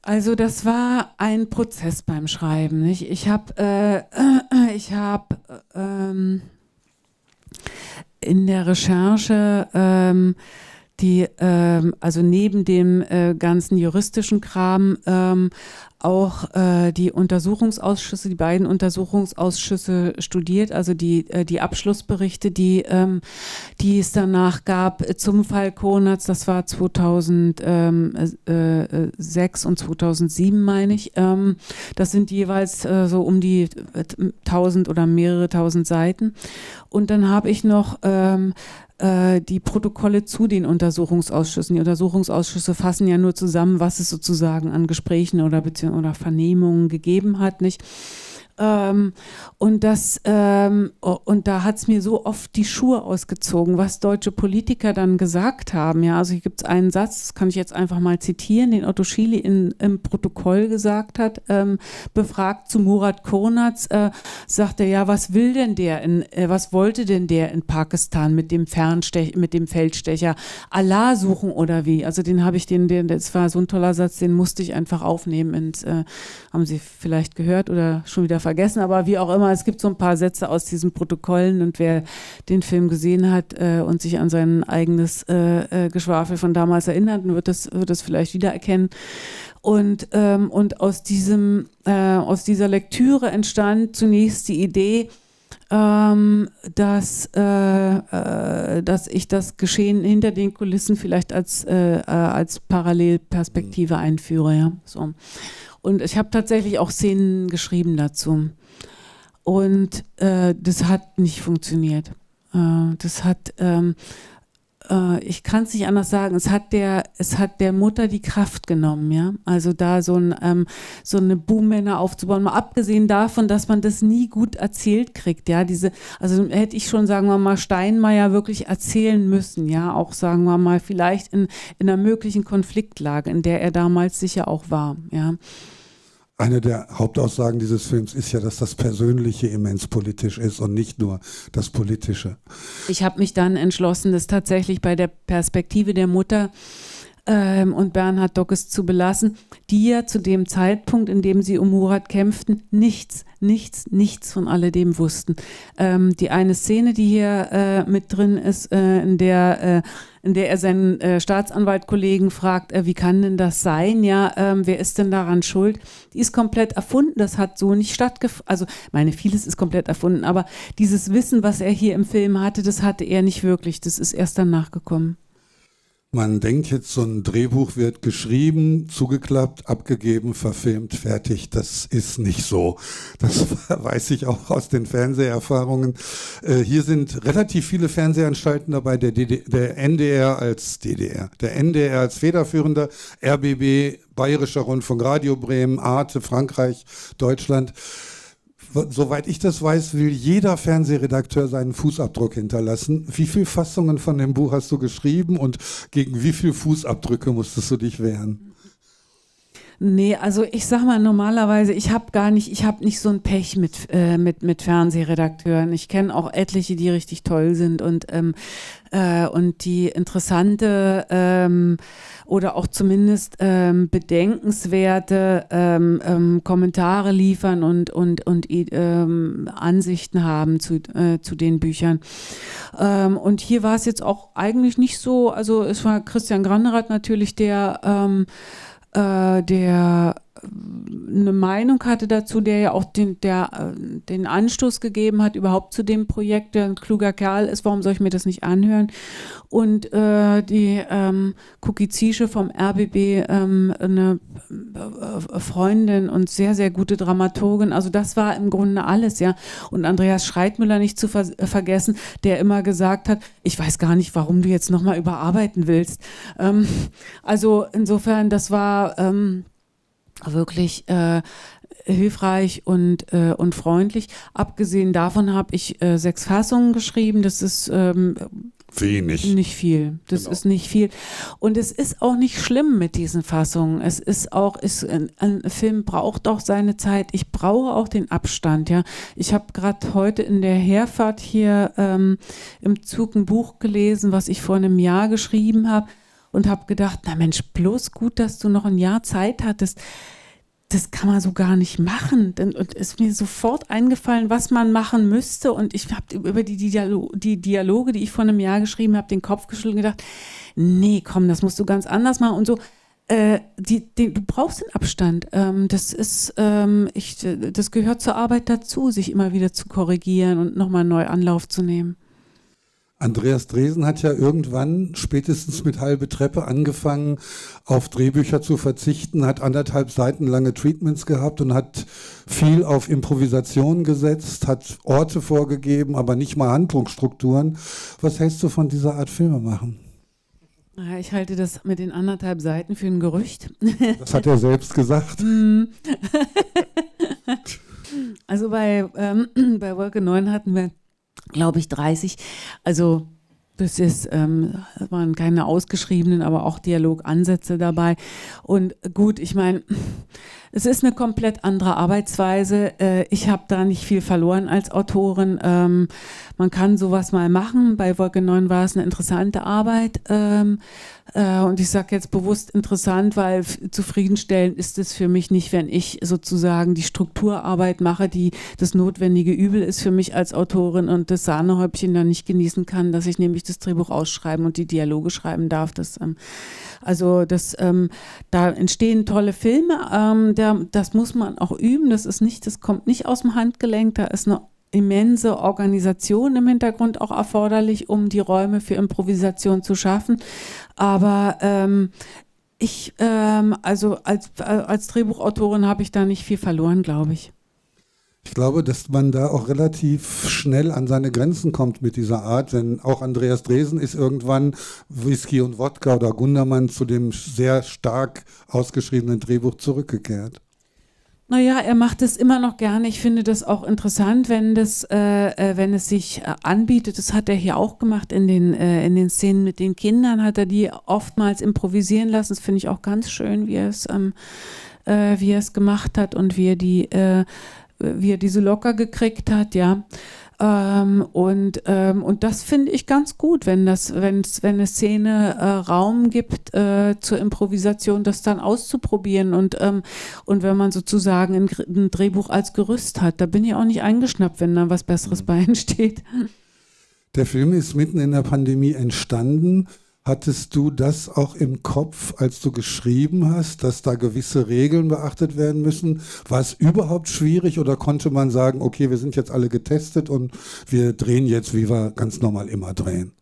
Also das war ein Prozess beim Schreiben. Nicht? Ich habe äh, äh hab, ähm, in der Recherche ähm, die, ähm, also neben dem äh, ganzen juristischen Kram, ähm, auch äh, die Untersuchungsausschüsse, die beiden Untersuchungsausschüsse studiert, also die, äh, die Abschlussberichte, die, ähm, die es danach gab zum Fall Konatz, das war 2006 und 2007, meine ich. Ähm, das sind jeweils äh, so um die 1000 äh, oder mehrere tausend Seiten. Und dann habe ich noch ähm, äh, die Protokolle zu den Untersuchungsausschüssen. Die Untersuchungsausschüsse fassen ja nur zusammen, was es sozusagen an Gesprächen oder, Beziehung oder Vernehmungen gegeben hat, nicht? Ähm, und, das, ähm, und da hat es mir so oft die Schuhe ausgezogen, was deutsche Politiker dann gesagt haben. Ja, also hier gibt es einen Satz, das kann ich jetzt einfach mal zitieren, den Otto Schiele in, im Protokoll gesagt hat, ähm, befragt zu Murat Konatz, äh, sagt er, ja, was will denn der, in, äh, was wollte denn der in Pakistan mit dem Fernstech, mit dem Feldstecher? Allah suchen oder wie? Also den habe ich, den, den, das war so ein toller Satz, den musste ich einfach aufnehmen und äh, haben Sie vielleicht gehört oder schon wieder vergessen, aber wie auch immer, es gibt so ein paar Sätze aus diesen Protokollen und wer den Film gesehen hat äh, und sich an sein eigenes äh, äh Geschwafel von damals erinnert, wird das, wird das vielleicht wiedererkennen. Und, ähm, und aus, diesem, äh, aus dieser Lektüre entstand zunächst die Idee, ähm, dass, äh, äh, dass ich das Geschehen hinter den Kulissen vielleicht als, äh, als Parallelperspektive einführe. Ja? So. Und ich habe tatsächlich auch Szenen geschrieben dazu. Und äh, das hat nicht funktioniert. Äh, das hat, ähm, äh, ich kann es nicht anders sagen, es hat, der, es hat der Mutter die Kraft genommen, ja. Also da so, ein, ähm, so eine Boommänner aufzubauen, mal abgesehen davon, dass man das nie gut erzählt kriegt, ja. Diese, also hätte ich schon, sagen wir mal, Steinmeier wirklich erzählen müssen, ja. Auch, sagen wir mal, vielleicht in, in einer möglichen Konfliktlage, in der er damals sicher auch war, ja eine der Hauptaussagen dieses Films ist ja, dass das Persönliche immens politisch ist und nicht nur das Politische. Ich habe mich dann entschlossen, das tatsächlich bei der Perspektive der Mutter ähm, und Bernhard Dockes zu belassen, die ja zu dem Zeitpunkt, in dem sie um Murat kämpften, nichts, nichts, nichts von alledem wussten. Ähm, die eine Szene, die hier äh, mit drin ist, äh, in der äh, in der er seinen äh, Staatsanwaltkollegen fragt, äh, wie kann denn das sein? Ja, ähm, wer ist denn daran schuld? Die ist komplett erfunden. Das hat so nicht stattgefunden. Also, meine, vieles ist komplett erfunden, aber dieses Wissen, was er hier im Film hatte, das hatte er nicht wirklich. Das ist erst danach gekommen. Man denkt jetzt, so ein Drehbuch wird geschrieben, zugeklappt, abgegeben, verfilmt, fertig. Das ist nicht so. Das weiß ich auch aus den Fernseherfahrungen. Äh, hier sind relativ viele Fernsehanstalten dabei, der, DDR, der NDR als DDR, der NDR als federführender, RBB Bayerischer Rundfunk, Radio Bremen, Arte, Frankreich, Deutschland soweit ich das weiß, will jeder Fernsehredakteur seinen Fußabdruck hinterlassen. Wie viele Fassungen von dem Buch hast du geschrieben und gegen wie viele Fußabdrücke musstest du dich wehren? Nee, also ich sag mal normalerweise, ich habe gar nicht, ich habe nicht so ein Pech mit, äh, mit, mit Fernsehredakteuren. Ich kenne auch etliche, die richtig toll sind und, ähm, äh, und die interessante ähm, oder auch zumindest ähm, bedenkenswerte ähm, ähm, Kommentare liefern und, und, und äh, ähm, Ansichten haben zu, äh, zu den Büchern. und hier war es jetzt auch eigentlich nicht so, also es war Christian Granerath natürlich, der äh, der eine Meinung hatte dazu, der ja auch den, der, äh, den Anstoß gegeben hat, überhaupt zu dem Projekt, der ein kluger Kerl ist, warum soll ich mir das nicht anhören? Und äh, die ähm, Cookie Zische vom RBB, ähm, eine äh, Freundin und sehr, sehr gute Dramaturgin, also das war im Grunde alles, ja. Und Andreas Schreitmüller nicht zu ver vergessen, der immer gesagt hat, ich weiß gar nicht, warum du jetzt nochmal überarbeiten willst. Ähm, also insofern, das war... Ähm, wirklich äh, hilfreich und, äh, und freundlich. Abgesehen davon habe ich äh, sechs Fassungen geschrieben. Das ist ähm, wenig. Nicht viel. Das genau. ist nicht viel. Und es ist auch nicht schlimm mit diesen Fassungen. Es ist auch, ist, ein, äh, ein Film braucht auch seine Zeit. Ich brauche auch den Abstand. Ja, ich habe gerade heute in der Herfahrt hier ähm, im Zug ein Buch gelesen, was ich vor einem Jahr geschrieben habe und habe gedacht, na Mensch, bloß gut, dass du noch ein Jahr Zeit hattest. Das kann man so gar nicht machen. Und ist mir sofort eingefallen, was man machen müsste. Und ich habe über die, Dialo die Dialoge, die ich vor einem Jahr geschrieben habe, den Kopf geschüttelt und gedacht, nee, komm, das musst du ganz anders machen. Und so, äh, die, die, du brauchst den Abstand. Ähm, das ist, ähm, ich, das gehört zur Arbeit dazu, sich immer wieder zu korrigieren und nochmal einen Anlauf zu nehmen. Andreas Dresen hat ja irgendwann spätestens mit halbe Treppe angefangen, auf Drehbücher zu verzichten, hat anderthalb Seiten lange Treatments gehabt und hat viel auf Improvisation gesetzt, hat Orte vorgegeben, aber nicht mal Handlungsstrukturen. Was hältst du von dieser Art Filme machen? Ich halte das mit den anderthalb Seiten für ein Gerücht. Das hat er selbst gesagt. Mhm. also bei, ähm, bei Wolke 9 hatten wir glaube ich, 30. Also das ist, ähm, waren keine ausgeschriebenen, aber auch Dialogansätze dabei. Und gut, ich meine, es ist eine komplett andere Arbeitsweise. Äh, ich habe da nicht viel verloren als Autorin. Ähm, man kann sowas mal machen. Bei Wolke 9 war es eine interessante Arbeit. Ähm, äh, und ich sage jetzt bewusst interessant, weil zufriedenstellend ist es für mich nicht, wenn ich sozusagen die Strukturarbeit mache, die das notwendige Übel ist für mich als Autorin und das Sahnehäubchen dann nicht genießen kann, dass ich nämlich das Drehbuch ausschreiben und die Dialoge schreiben darf. Das, ähm, also das, da entstehen tolle Filme wieder, das muss man auch üben, das ist nicht, das kommt nicht aus dem Handgelenk, da ist eine immense Organisation im Hintergrund auch erforderlich, um die Räume für Improvisation zu schaffen. Aber ähm, ich, ähm, also als, äh, als Drehbuchautorin habe ich da nicht viel verloren, glaube ich. Ich glaube, dass man da auch relativ schnell an seine Grenzen kommt mit dieser Art, denn auch Andreas Dresen ist irgendwann Whisky und Wodka oder Gundermann zu dem sehr stark ausgeschriebenen Drehbuch zurückgekehrt. Naja, er macht es immer noch gerne. Ich finde das auch interessant, wenn, das, äh, äh wenn es sich äh, anbietet. Das hat er hier auch gemacht in den, äh, in den Szenen mit den Kindern, hat er die oftmals improvisieren lassen. Das finde ich auch ganz schön, wie er es, ähm, äh, wie er es gemacht hat und wie er die äh, wie er diese locker gekriegt hat, ja. Ähm, und, ähm, und das finde ich ganz gut, wenn, das, wenn's, wenn eine Szene äh, Raum gibt äh, zur Improvisation, das dann auszuprobieren und, ähm, und wenn man sozusagen ein, ein, Drehbuch als Gerüst hat. Da bin ich auch nicht eingeschnappt, wenn da was Besseres mhm. bei entsteht. Der Film ist mitten in der Pandemie entstanden. Hattest du das auch im Kopf, als du geschrieben hast, dass da gewisse Regeln beachtet werden müssen? War es überhaupt schwierig oder konnte man sagen, okay, wir sind jetzt alle getestet und wir drehen jetzt, wie wir ganz normal immer drehen?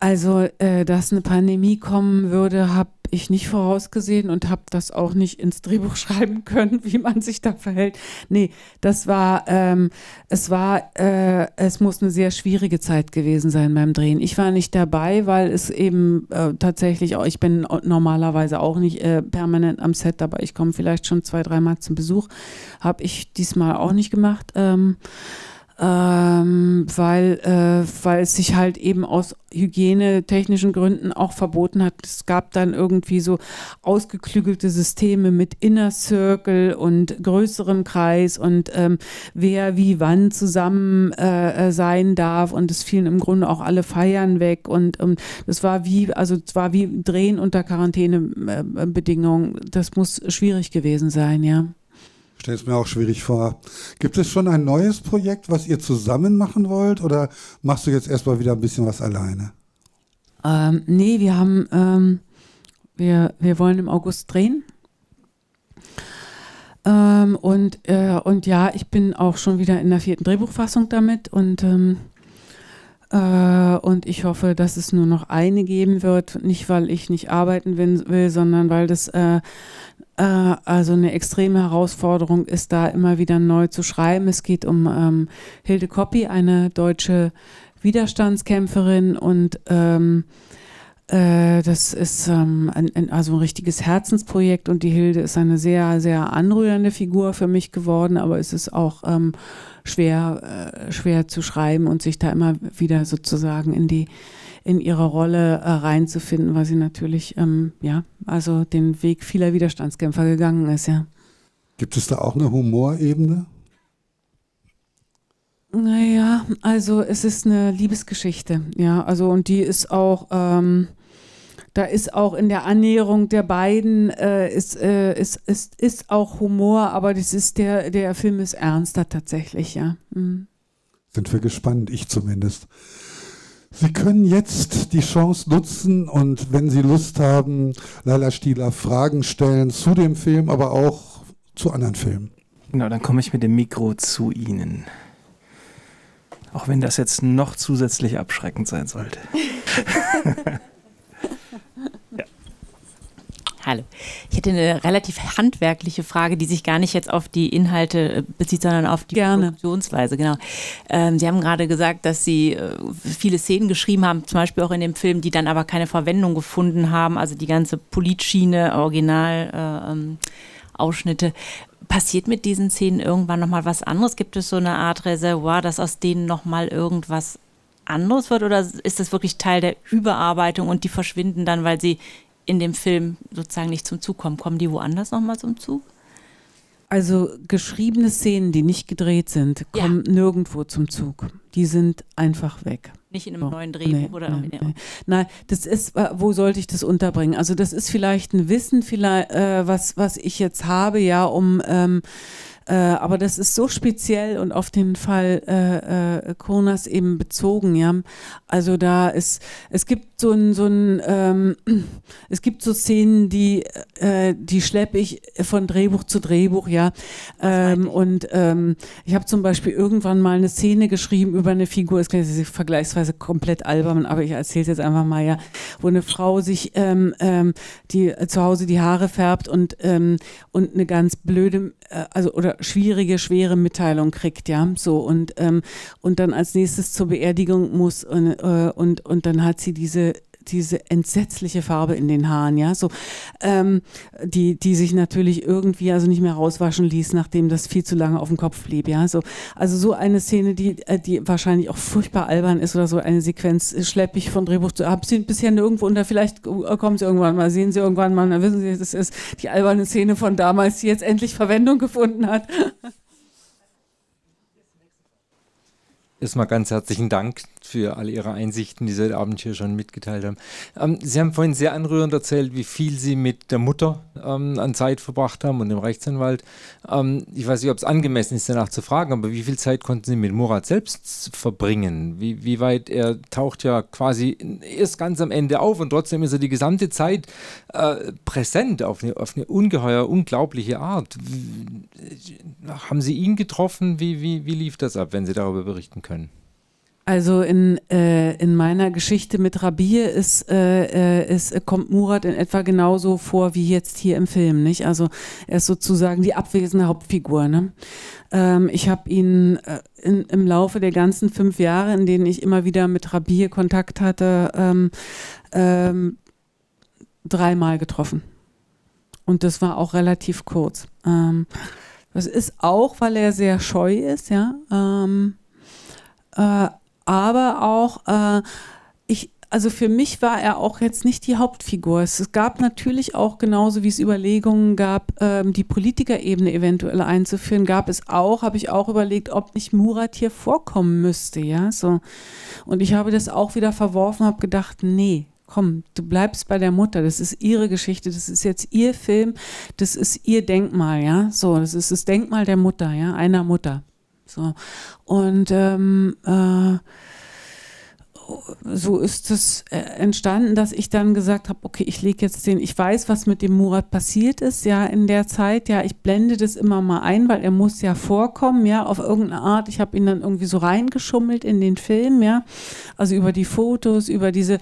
Also, äh, dass eine Pandemie kommen würde, habe ich nicht vorausgesehen und habe das auch nicht ins Drehbuch schreiben können, wie man sich da verhält. Nee, das war, ähm, es war, äh, es muss eine sehr schwierige Zeit gewesen sein beim Drehen. Ich war nicht dabei, weil es eben äh, tatsächlich auch, ich bin normalerweise auch nicht äh, permanent am Set, aber ich komme vielleicht schon zwei, dreimal zum Besuch. Habe ich diesmal auch nicht gemacht. Ähm, ähm, weil, äh, weil es sich halt eben aus hygienetechnischen Gründen auch verboten hat. Es gab dann irgendwie so ausgeklügelte Systeme mit Inner Circle und größerem Kreis und ähm, wer wie wann zusammen äh, äh, sein darf und es fielen im Grunde auch alle Feiern weg und ähm, das war wie, also es war wie Drehen unter Quarantänebedingungen. das muss schwierig gewesen sein, ja. Stelle es mir auch schwierig vor. Gibt es schon ein neues Projekt, was ihr zusammen machen wollt oder machst du jetzt erstmal wieder ein bisschen was alleine? Ähm, nee, wir haben, ähm, wir, wir wollen im August drehen. Ähm, und, äh, und ja, ich bin auch schon wieder in der vierten Drehbuchfassung damit und ähm, äh, und ich hoffe, dass es nur noch eine geben wird. Nicht, weil ich nicht arbeiten will, sondern weil das äh, äh, also eine extreme Herausforderung ist, da immer wieder neu zu schreiben. Es geht um ähm, Hilde Koppi, eine deutsche Widerstandskämpferin und ähm, äh, das ist ähm, ein, also ein richtiges Herzensprojekt und die Hilde ist eine sehr, sehr anrührende Figur für mich geworden, aber es ist auch ähm, schwer, äh, schwer zu schreiben und sich da immer wieder sozusagen in die in ihre Rolle äh, reinzufinden, weil sie natürlich ähm, ja also den Weg vieler Widerstandskämpfer gegangen ist, ja. Gibt es da auch eine Humorebene? Naja, also es ist eine Liebesgeschichte, ja. Also und die ist auch, ähm, da ist auch in der Annäherung der beiden äh, ist, äh, ist, ist, ist auch Humor, aber das ist der, der Film ist ernster tatsächlich, ja. Mhm. Sind wir gespannt, ich zumindest. Sie können jetzt die Chance nutzen und wenn Sie Lust haben, Laila Stieler Fragen stellen zu dem Film, aber auch zu anderen Filmen. Genau, dann komme ich mit dem Mikro zu Ihnen. Auch wenn das jetzt noch zusätzlich abschreckend sein sollte. ja. Hallo. Ich hätte eine relativ handwerkliche Frage, die sich gar nicht jetzt auf die Inhalte äh, bezieht, sondern auf die Gerne. Produktionsweise. Genau. Ähm, Sie haben gerade gesagt, dass Sie äh, viele Szenen geschrieben haben, zum Beispiel auch in dem Film, die dann aber keine Verwendung gefunden haben, also die ganze Politschiene, Original. Äh, ähm, Ausschnitte passiert mit diesen Szenen irgendwann nochmal was anderes? Gibt es so eine Art Reservoir, dass aus denen nochmal irgendwas anderes wird? Oder ist das wirklich Teil der Überarbeitung und die verschwinden dann, weil sie in dem Film sozusagen nicht zum Zug kommen? Kommen die woanders nochmal zum Zug? Also geschriebene Szenen, die nicht gedreht sind, kommen ja. nirgendwo zum Zug. Die sind einfach weg. Nicht in einem oh, neuen Drehbuch nee, oder nein, nee. nee. nein, das ist, wo sollte ich das unterbringen? Also das ist vielleicht ein Wissen, vielleicht, äh, was, was ich jetzt habe, ja, um ähm, äh, aber das ist so speziell und auf den Fall äh, äh, Konas eben bezogen, ja. Also da ist, es gibt gibt so ein, so ein ähm, es gibt so Szenen, die, äh, die schleppe ich von Drehbuch zu Drehbuch, ja. Ähm, und ähm, ich habe zum Beispiel irgendwann mal eine Szene geschrieben über eine Figur, ist vergleichsweise komplett albern, aber ich erzähle es jetzt einfach mal, ja, wo eine Frau sich ähm, ähm, die äh, zu Hause die Haare färbt und, ähm, und eine ganz blöde, äh, also oder schwierige, schwere Mitteilung kriegt, ja. So und, ähm, und dann als nächstes zur Beerdigung muss und, äh, und, und dann hat sie diese diese entsetzliche Farbe in den Haaren, ja, so, ähm, die, die sich natürlich irgendwie also nicht mehr rauswaschen ließ, nachdem das viel zu lange auf dem Kopf blieb, ja, so. Also so eine Szene, die, äh, die wahrscheinlich auch furchtbar albern ist oder so eine Sequenz äh, schleppe ich von Drehbuch zu, hab sie bisher nirgendwo unter, vielleicht äh, kommen sie irgendwann mal, sehen sie irgendwann mal, dann wissen sie, das ist die alberne Szene von damals, die jetzt endlich Verwendung gefunden hat. erstmal ganz herzlichen Dank für alle Ihre Einsichten, die Sie heute Abend hier schon mitgeteilt haben. Ähm, Sie haben vorhin sehr anrührend erzählt, wie viel Sie mit der Mutter ähm, an Zeit verbracht haben und dem Rechtsanwalt. Ähm, ich weiß nicht, ob es angemessen ist, danach zu fragen, aber wie viel Zeit konnten Sie mit Murat selbst verbringen? Wie, wie weit er taucht ja quasi erst ganz am Ende auf und trotzdem ist er die gesamte Zeit äh, präsent auf eine, auf eine ungeheuer, unglaubliche Art haben Sie ihn getroffen? Wie, wie, wie lief das ab, wenn Sie darüber berichten können? Also in, äh, in meiner Geschichte mit Rabir ist, äh, äh ist, äh, kommt Murat in etwa genauso vor wie jetzt hier im Film, nicht? Also er ist sozusagen die abwesende Hauptfigur. Ne? Ähm, ich habe ihn äh, in, im Laufe der ganzen fünf Jahre, in denen ich immer wieder mit Rabir Kontakt hatte, ähm, ähm, dreimal getroffen. Und das war auch relativ kurz. Ähm, das ist auch, weil er sehr scheu ist, ja. Ähm, äh, aber auch, äh, ich, also für mich war er auch jetzt nicht die Hauptfigur. Es gab natürlich auch, genauso wie es Überlegungen gab, ähm, die Politikerebene eventuell einzuführen, gab es auch, habe ich auch überlegt, ob nicht Murat hier vorkommen müsste, ja. So. Und ich habe das auch wieder verworfen, habe gedacht, nee, komm, du bleibst bei der Mutter, das ist ihre Geschichte, das ist jetzt ihr Film, das ist ihr Denkmal, ja, so, das ist das Denkmal der Mutter, ja, einer Mutter, so. Und ähm, äh, so ist es das äh, entstanden, dass ich dann gesagt habe, okay, ich lege jetzt den, ich weiß, was mit dem Murat passiert ist, ja, in der Zeit, ja, ich blende das immer mal ein, weil er muss ja vorkommen, ja, auf irgendeine Art. Ich habe ihn dann irgendwie so reingeschummelt in den Film, ja, also über die Fotos, über diese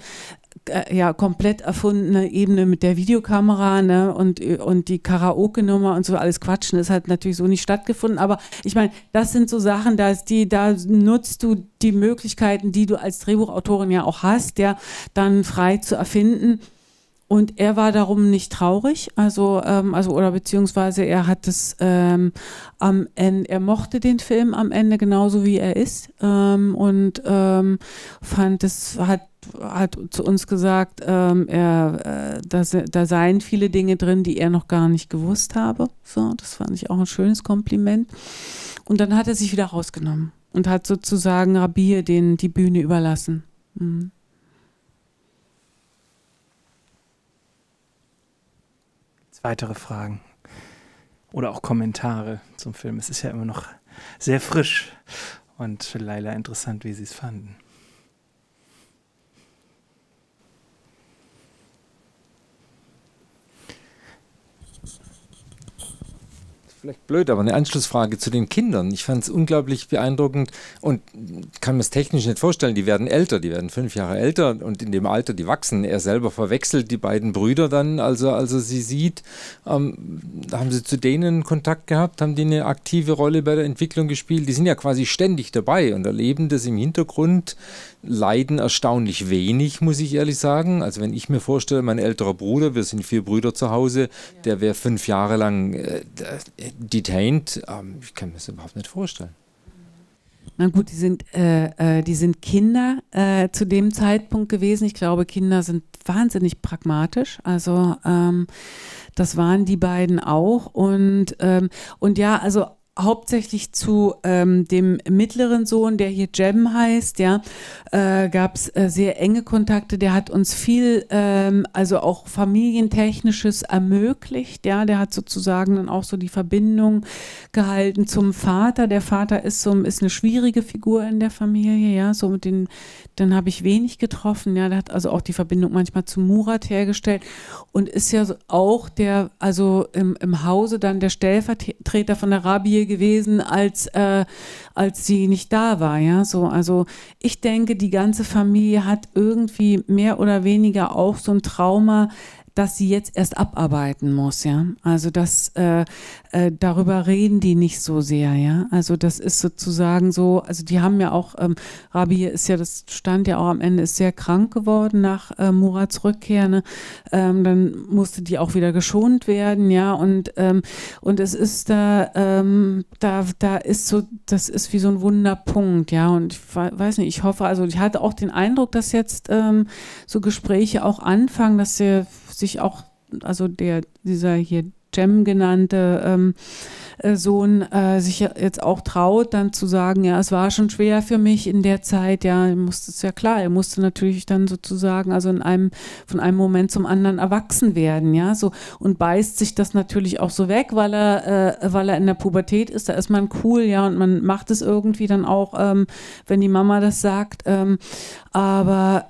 äh, ja komplett erfundene Ebene mit der Videokamera ne, und, und die Karaoke-Nummer und so alles Quatschen, ne, ist halt natürlich so nicht stattgefunden. Aber ich meine, das sind so Sachen, dass die, da nutzt du die Möglichkeiten, die du als Drehbuchautorin ja auch hast, ja, dann frei zu erfinden. Und er war darum nicht traurig, also, ähm, also oder beziehungsweise er hat es ähm, am Ende, er mochte den Film am Ende genauso wie er ist ähm, und ähm, fand es, hat, hat zu uns gesagt, ähm, er, äh, da, da seien viele Dinge drin, die er noch gar nicht gewusst habe. So, das fand ich auch ein schönes Kompliment. Und dann hat er sich wieder rausgenommen und hat sozusagen Rabir den die Bühne überlassen. Mhm. weitere Fragen oder auch Kommentare zum Film? Es ist ja immer noch sehr frisch und für Leila interessant, wie sie es fanden. vielleicht blöd, aber eine Anschlussfrage zu den Kindern. Ich fand es unglaublich beeindruckend und kann mir es technisch nicht vorstellen. Die werden älter, die werden fünf Jahre älter und in dem Alter, die wachsen. Er selber verwechselt die beiden Brüder dann, also also sie sieht. Ähm, haben Sie zu denen Kontakt gehabt? Haben die eine aktive Rolle bei der Entwicklung gespielt? Die sind ja quasi ständig dabei und erleben das im Hintergrund leiden erstaunlich wenig, muss ich ehrlich sagen. Also wenn ich mir vorstelle, mein älterer Bruder, wir sind vier Brüder zu Hause, der wäre fünf Jahre lang äh, detained, ähm, ich kann mir das überhaupt nicht vorstellen. Na gut, die sind, äh, äh, die sind Kinder äh, zu dem Zeitpunkt gewesen. Ich glaube, Kinder sind wahnsinnig pragmatisch. Also ähm, das waren die beiden auch. Und, ähm, und ja, also hauptsächlich zu ähm, dem mittleren Sohn, der hier Jem heißt, ja, äh, gab es äh, sehr enge Kontakte. Der hat uns viel, ähm, also auch familientechnisches ermöglicht. Ja, der hat sozusagen dann auch so die Verbindung gehalten zum Vater. Der Vater ist so ist eine schwierige Figur in der Familie, ja, so mit den, dann habe ich wenig getroffen. Ja, der hat also auch die Verbindung manchmal zu Murat hergestellt und ist ja auch der, also im, im Hause dann der Stellvertreter von der Rabie viel gewesen, als, äh, als sie nicht da war. Ja? So, also ich denke, die ganze Familie hat irgendwie mehr oder weniger auch so ein Trauma dass sie jetzt erst abarbeiten muss, ja. Also das äh, äh, darüber reden die nicht so sehr, ja. Also das ist sozusagen so, also die haben ja auch, ähm, Rabi ist ja, das stand ja auch am Ende, ist sehr krank geworden nach äh, Murats Rückkehr, ne? Ähm, dann musste die auch wieder geschont werden, ja. Und, ähm, und es ist da, ähm, da, da ist so, das ist wie so ein Wunderpunkt, ja. Und ich weiß nicht, ich hoffe, also ich hatte auch den Eindruck, dass jetzt ähm, so Gespräche auch anfangen, dass sie sich auch, also der, dieser hier Jem genannte ähm, äh, Sohn äh, sich jetzt auch traut, dann zu sagen, ja, es war schon schwer für mich in der Zeit, ja, er musste es ja klar, er musste natürlich dann sozusagen also in einem von einem Moment zum anderen erwachsen werden, ja, so und beißt sich das natürlich auch so weg, weil er äh, weil er in der Pubertät ist, da ist man cool, ja, und man macht es irgendwie dann auch, ähm, wenn die Mama das sagt, ähm, aber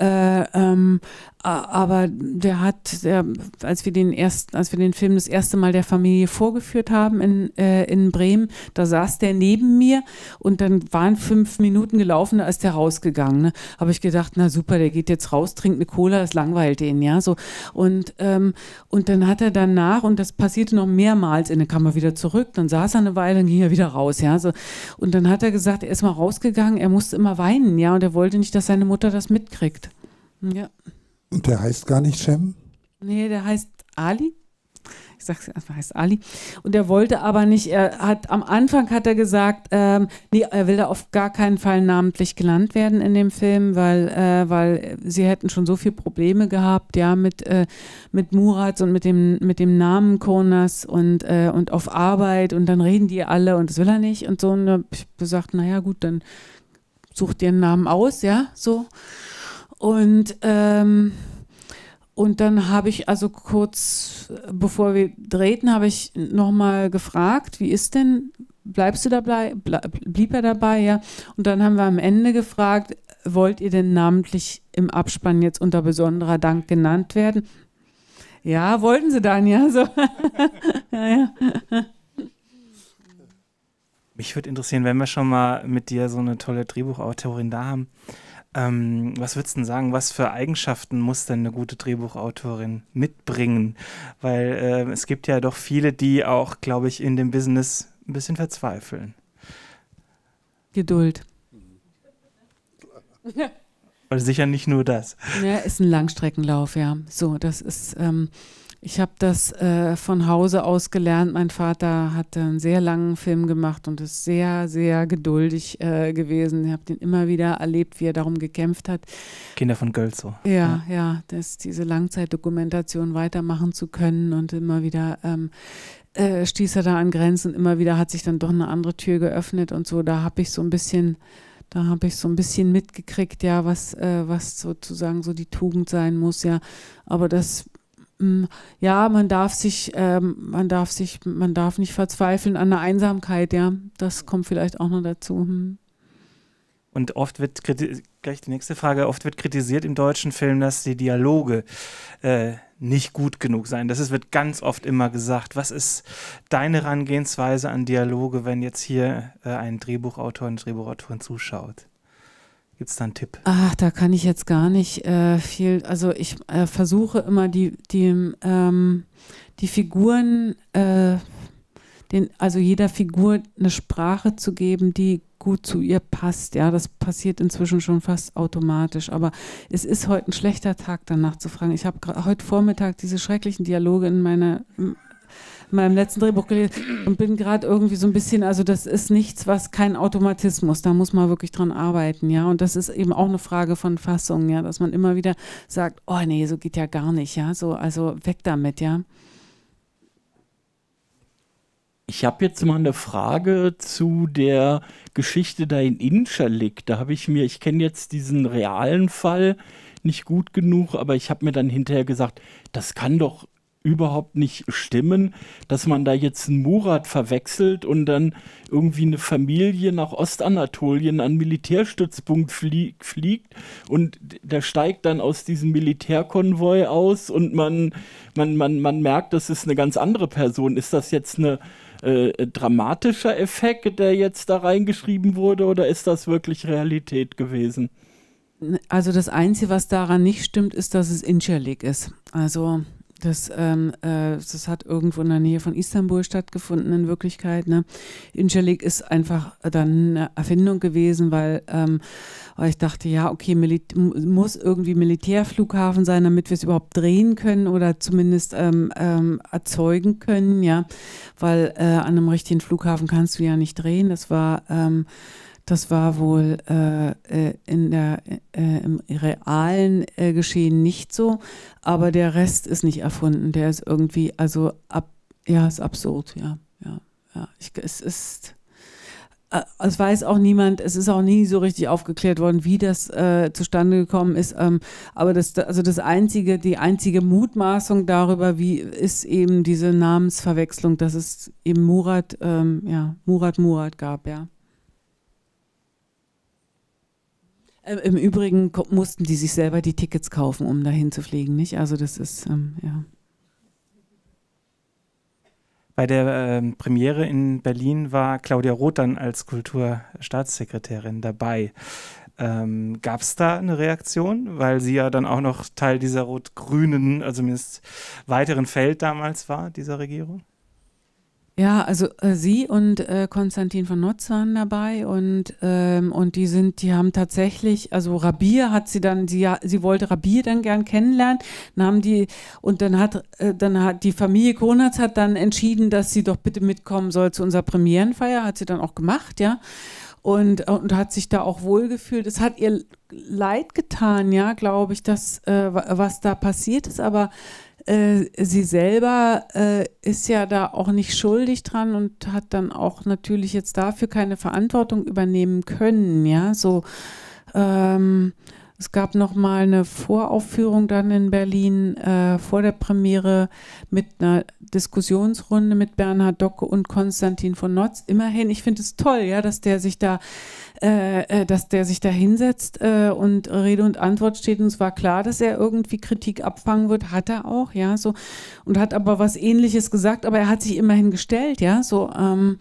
äh, ähm, aber der hat, der, als wir den ersten, als wir den Film das erste Mal der Familie vorgeführt haben in, äh, in Bremen, da saß der neben mir und dann waren fünf Minuten gelaufen, da ist der rausgegangen. Ne? Habe ich gedacht, na super, der geht jetzt raus, trinkt eine Cola, das langweilt ihn ja so. Und ähm, und dann hat er danach und das passierte noch mehrmals, in der Kammer wieder zurück, dann saß er eine Weile, dann ging er wieder raus, ja so. Und dann hat er gesagt, er ist mal rausgegangen, er musste immer weinen, ja, und er wollte nicht, dass seine Mutter das mitkriegt. Ja. Und der heißt gar nicht Shem? Nee, der heißt Ali. Ich sag's einfach, heißt Ali. Und er wollte aber nicht, er hat am Anfang hat er gesagt, ähm, nee, er will da auf gar keinen Fall namentlich genannt werden in dem Film, weil, äh, weil sie hätten schon so viele Probleme gehabt, ja, mit, äh, mit Murat und mit dem, mit dem Namen Konas und, äh, und auf Arbeit und dann reden die alle und das will er nicht und so. Und ich gesagt, naja, gut, dann such dir einen Namen aus, ja, so. Und, ähm, und dann habe ich also kurz, bevor wir drehten, habe ich nochmal gefragt, wie ist denn, bleibst du dabei, blieb er dabei, ja. Und dann haben wir am Ende gefragt, wollt ihr denn namentlich im Abspann jetzt unter besonderer Dank genannt werden? Ja, wollten sie dann, ja, so. ja, ja. Mich würde interessieren, wenn wir schon mal mit dir so eine tolle Drehbuchautorin da haben. Ähm, was würdest du denn sagen, was für Eigenschaften muss denn eine gute Drehbuchautorin mitbringen? Weil äh, es gibt ja doch viele, die auch, glaube ich, in dem Business ein bisschen verzweifeln. Geduld. Weil also sicher nicht nur das. Ja, ist ein Langstreckenlauf, ja. So, das ist. Ähm ich habe das äh, von Hause aus gelernt. Mein Vater hatte einen sehr langen Film gemacht und ist sehr, sehr geduldig äh, gewesen. Ich habe den immer wieder erlebt, wie er darum gekämpft hat. Kinder von Gölzow. Ja, ja, ja dass diese Langzeitdokumentation weitermachen zu können und immer wieder ähm, äh, stieß er da an Grenzen. Immer wieder hat sich dann doch eine andere Tür geöffnet und so. Da habe ich so ein bisschen da habe ich so ein bisschen mitgekriegt, ja, was, äh, was sozusagen so die Tugend sein muss, ja. Aber das Mm, ja, man darf sich, ähm, man darf sich, man darf nicht verzweifeln an der Einsamkeit, ja. Das kommt vielleicht auch noch dazu. Hm. Und oft wird gleich die nächste Frage, oft wird kritisiert im deutschen Film, dass die Dialoge äh, nicht gut genug seien. Das ist, wird ganz oft immer gesagt. Was ist deine Herangehensweise an Dialoge, wenn jetzt hier äh, ein Drehbuchautor, und Drehbuchautorin zuschaut? Gibt es da einen Tipp? Ach, da kann ich jetzt gar nicht äh, viel. Also ich äh, versuche immer die, die, ähm, die Figuren, äh, den, also jeder Figur eine Sprache zu geben, die gut zu ihr passt. Ja, das passiert inzwischen schon fast automatisch. Aber es ist heute ein schlechter Tag, danach zu fragen. Ich habe heute Vormittag diese schrecklichen Dialoge in meiner in meinem letzten Drehbuch gelesen und bin gerade irgendwie so ein bisschen, also das ist nichts, was kein Automatismus, da muss man wirklich dran arbeiten, ja. Und das ist eben auch eine Frage von Fassung, ja, dass man immer wieder sagt, oh nee, so geht ja gar nicht, ja, so, also weg damit, ja. Ich habe jetzt mal eine Frage zu der Geschichte da in Incherlik. Da habe ich mir, ich kenne jetzt diesen realen Fall nicht gut genug, aber ich habe mir dann hinterher gesagt, das kann doch überhaupt nicht stimmen, dass man da jetzt einen Murat verwechselt und dann irgendwie eine Familie nach Ostanatolien an Militärstützpunkt flie fliegt und der steigt dann aus diesem Militärkonvoi aus und man, man, man, man merkt, das ist eine ganz andere Person. Ist das jetzt ein äh, dramatischer Effekt, der jetzt da reingeschrieben wurde oder ist das wirklich Realität gewesen? Also das Einzige, was daran nicht stimmt, ist, dass es Incherlik ist. Also das, ähm, äh, das hat irgendwo in der Nähe von Istanbul stattgefunden in Wirklichkeit. Ne? Incirlik ist einfach dann eine Erfindung gewesen, weil, ähm, weil ich dachte, ja, okay, Milit muss irgendwie Militärflughafen sein, damit wir es überhaupt drehen können oder zumindest ähm, ähm, erzeugen können, ja, weil äh, an einem richtigen Flughafen kannst du ja nicht drehen. Das war ähm, das war wohl äh, äh, in der, äh, im realen äh, Geschehen nicht so, aber der Rest ist nicht erfunden. Der ist irgendwie, also ab, ja, ist absurd, ja. ja, ja. Ich, es ist äh, es weiß auch niemand, es ist auch nie so richtig aufgeklärt worden, wie das äh, zustande gekommen ist. Ähm, aber das, also das einzige, die einzige Mutmaßung darüber, wie ist eben diese Namensverwechslung, dass es eben Murat, ähm, ja, Murat Murat gab, ja. Äh, Im Übrigen mussten die sich selber die Tickets kaufen, um dahin zu fliegen, nicht? Also das ist, ähm, ja. Bei der ähm, Premiere in Berlin war Claudia Roth dann als Kulturstaatssekretärin dabei. Ähm, Gab es da eine Reaktion, weil sie ja dann auch noch Teil dieser rot-grünen, also zumindest weiteren Feld damals war, dieser Regierung? Ja, also äh, sie und äh, Konstantin von Notz waren dabei und, ähm, und die sind, die haben tatsächlich, also Rabir hat sie dann, sie, ja, sie wollte Rabir dann gern kennenlernen, dann haben die, und dann hat, äh, dann hat die Familie Konatz hat dann entschieden, dass sie doch bitte mitkommen soll zu unserer Premierenfeier, hat sie dann auch gemacht, ja und, äh, und hat sich da auch wohlgefühlt. Es hat ihr leid getan, ja, glaube ich, das, äh, was da passiert ist, aber äh, sie selber äh, ist ja da auch nicht schuldig dran und hat dann auch natürlich jetzt dafür keine Verantwortung übernehmen können. Ja, so. Ähm, es gab noch mal eine Voraufführung dann in Berlin äh, vor der Premiere mit einer Diskussionsrunde mit Bernhard Docke und Konstantin von Notz. Immerhin, ich finde es toll, ja, dass der sich da äh, äh, dass der sich da hinsetzt äh, und Rede und Antwort steht. Und es war klar, dass er irgendwie Kritik abfangen wird, hat er auch, ja, so. Und hat aber was ähnliches gesagt, aber er hat sich immerhin gestellt, ja, so. Ähm,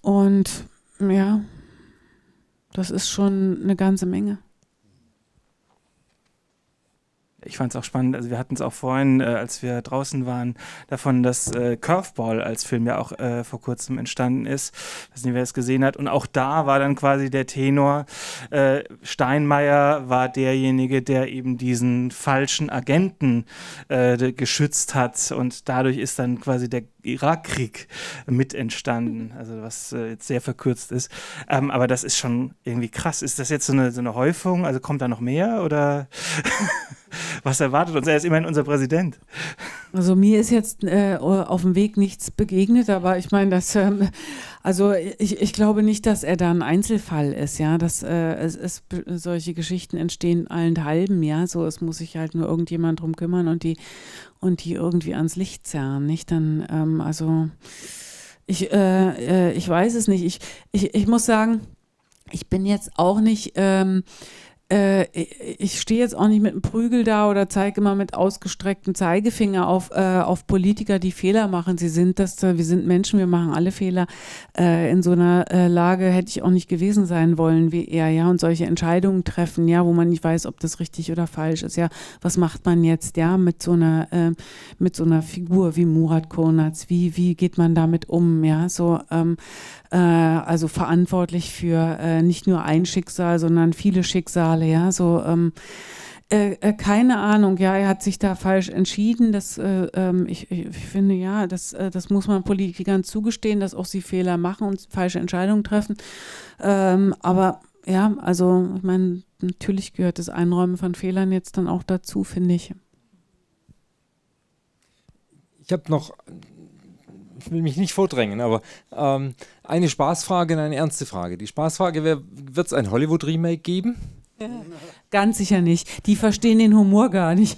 und ja, das ist schon eine ganze Menge ich fand es auch spannend, also wir hatten es auch vorhin, äh, als wir draußen waren, davon, dass äh, Curveball als Film ja auch äh, vor kurzem entstanden ist. Ich weiß nicht, wer es gesehen hat. Und auch da war dann quasi der Tenor, äh, Steinmeier war derjenige, der eben diesen falschen Agenten äh, geschützt hat. Und dadurch ist dann quasi der Irakkrieg mit entstanden, mhm. also was äh, jetzt sehr verkürzt ist. Ähm, aber das ist schon irgendwie krass. Ist das jetzt so eine, so eine Häufung? Also kommt da noch mehr oder? was erwartet uns? Er ist immerhin unser Präsident. Also mir ist jetzt äh, auf dem Weg nichts begegnet, aber ich meine, dass ähm, also ich, ich glaube nicht, dass er da ein Einzelfall ist, ja. Dass äh, es, es, solche Geschichten entstehen allenthalben, ja. So es muss sich halt nur irgendjemand drum kümmern und die und die irgendwie ans Licht zerren, nicht? Dann ähm, also ich äh, äh ich weiß es nicht. Ich ich, ich muss sagen ich bin jetzt auch nicht ähm, äh, ich stehe jetzt auch nicht mit einem Prügel da oder zeige immer mit ausgestrecktem Zeigefinger auf, äh, auf Politiker, die Fehler machen. Sie sind das, äh, wir sind Menschen, wir machen alle Fehler. Äh, in so einer äh, Lage hätte ich auch nicht gewesen sein wollen wie er, ja, und solche Entscheidungen treffen, ja, wo man nicht weiß, ob das richtig oder falsch ist, ja. Was macht man jetzt, ja, mit so einer, mit so einer Figur wie Murat Konatz? Wie, wie geht man damit um, ja, so, ähm, äh, also verantwortlich für äh, nicht nur ein Schicksal, sondern viele Schicksale, ja, so ähm, äh, äh, keine Ahnung, ja, er hat sich da falsch entschieden. Das, äh, ähm, ich, ich, finde, ja, das, äh, das muss man Politikern zugestehen, dass auch sie Fehler machen und falsche Entscheidungen treffen. Ähm, aber ja, also ich meine, natürlich gehört das Einräumen von Fehlern jetzt dann auch dazu, finde ich. Ich habe noch ich will mich nicht vordrängen, aber ähm, eine Spaßfrage und eine ernste Frage. Die Spaßfrage wäre, wird es ein Hollywood-Remake geben? Ja, ganz sicher nicht. Die verstehen den Humor gar nicht.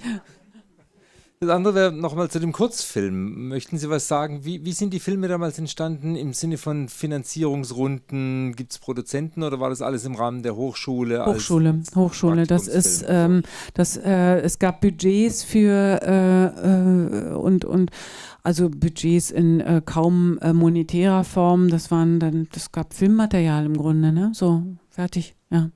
Das andere wäre nochmal zu dem Kurzfilm. Möchten Sie was sagen? Wie, wie sind die Filme damals entstanden im Sinne von Finanzierungsrunden? Gibt es Produzenten oder war das alles im Rahmen der Hochschule? Hochschule, Hochschule. Das ist, ähm, das, äh, es gab Budgets für äh, äh, und, und also Budgets in äh, kaum äh, monetärer Form. Das waren dann, das gab Filmmaterial im Grunde, ne? So, fertig, ja.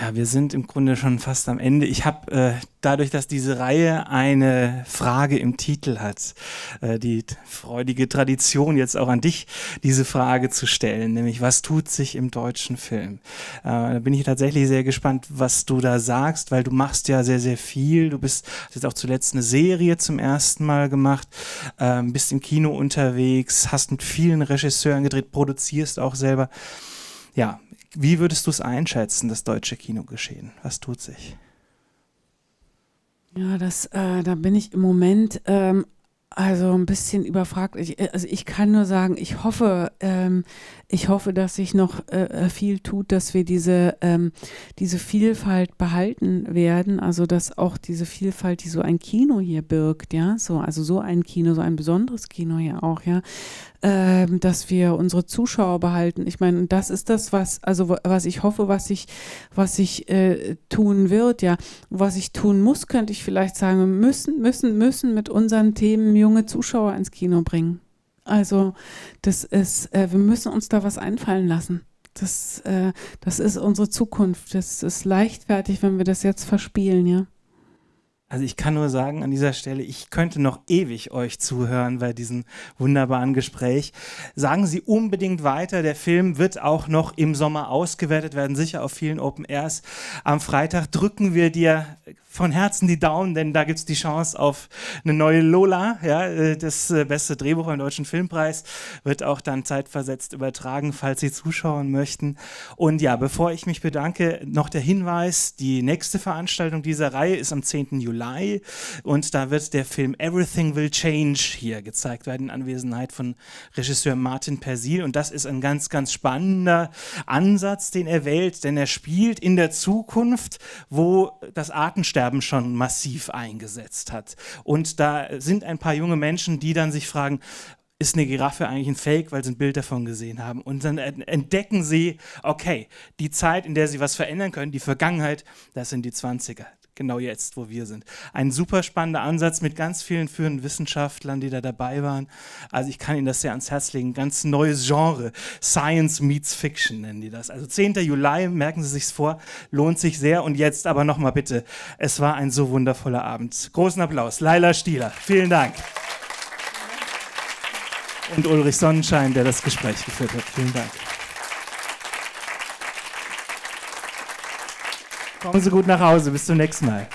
Ja, wir sind im Grunde schon fast am Ende. Ich habe äh, dadurch, dass diese Reihe eine Frage im Titel hat, äh, die freudige Tradition jetzt auch an dich, diese Frage zu stellen, nämlich was tut sich im deutschen Film? Äh, da bin ich tatsächlich sehr gespannt, was du da sagst, weil du machst ja sehr, sehr viel. Du bist hast jetzt auch zuletzt eine Serie zum ersten Mal gemacht, ähm, bist im Kino unterwegs, hast mit vielen Regisseuren gedreht, produzierst auch selber. Ja, wie würdest du es einschätzen, das deutsche Kinogeschehen? Was tut sich? Ja, das, äh, da bin ich im Moment ähm, also ein bisschen überfragt. Ich, äh, also ich kann nur sagen, ich hoffe, ähm, ich hoffe, dass sich noch äh, viel tut, dass wir diese, ähm, diese Vielfalt behalten werden. Also dass auch diese Vielfalt, die so ein Kino hier birgt, ja, so, also so ein Kino, so ein besonderes Kino hier auch, ja, ähm, dass wir unsere Zuschauer behalten. Ich meine, das ist das, was, also was ich hoffe, was ich, was ich äh, tun wird, ja. Was ich tun muss, könnte ich vielleicht sagen, müssen, müssen, müssen mit unseren Themen junge Zuschauer ins Kino bringen. Also, das ist, äh, wir müssen uns da was einfallen lassen. Das, äh, das ist unsere Zukunft. Das ist leichtfertig, wenn wir das jetzt verspielen, ja. Also ich kann nur sagen an dieser Stelle, ich könnte noch ewig euch zuhören bei diesem wunderbaren Gespräch. Sagen Sie unbedingt weiter, der Film wird auch noch im Sommer ausgewertet werden, sicher auf vielen Open Airs. Am Freitag drücken wir dir von Herzen die Daumen, denn da gibt es die Chance auf eine neue Lola. Ja, äh, das äh, beste Drehbuch beim Deutschen Filmpreis wird auch dann zeitversetzt übertragen, falls Sie zuschauen möchten. Und ja, bevor ich mich bedanke, noch der Hinweis, die nächste Veranstaltung dieser Reihe ist am 10. Juli. Juli. Und da wird der Film Everything Will Change hier gezeigt werden, in Anwesenheit von Regisseur Martin Persil. Und das ist ein ganz, ganz spannender Ansatz, den er wählt, denn er spielt in der Zukunft, wo das Artensterben schon massiv eingesetzt hat. Und da sind ein paar junge Menschen, die dann sich fragen, ist eine Giraffe eigentlich ein Fake, weil sie ein Bild davon gesehen haben. Und dann entdecken sie, okay, die Zeit, in der sie was verändern können, die Vergangenheit, das sind die 20er, genau jetzt, wo wir sind. Ein super spannender Ansatz mit ganz vielen führenden Wissenschaftlern, die da dabei waren. Also ich kann Ihnen das sehr ans Herz legen. Ganz neues Genre. Science meets Fiction nennen die das. Also 10. Juli, merken Sie sich's vor, lohnt sich sehr. Und jetzt aber nochmal bitte. Es war ein so wundervoller Abend. Großen Applaus. Laila Stieler. Vielen Dank. Und Ulrich Sonnenschein, der das Gespräch geführt hat. Vielen Dank. Kommen Sie gut nach Hause. Bis zum nächsten Mal.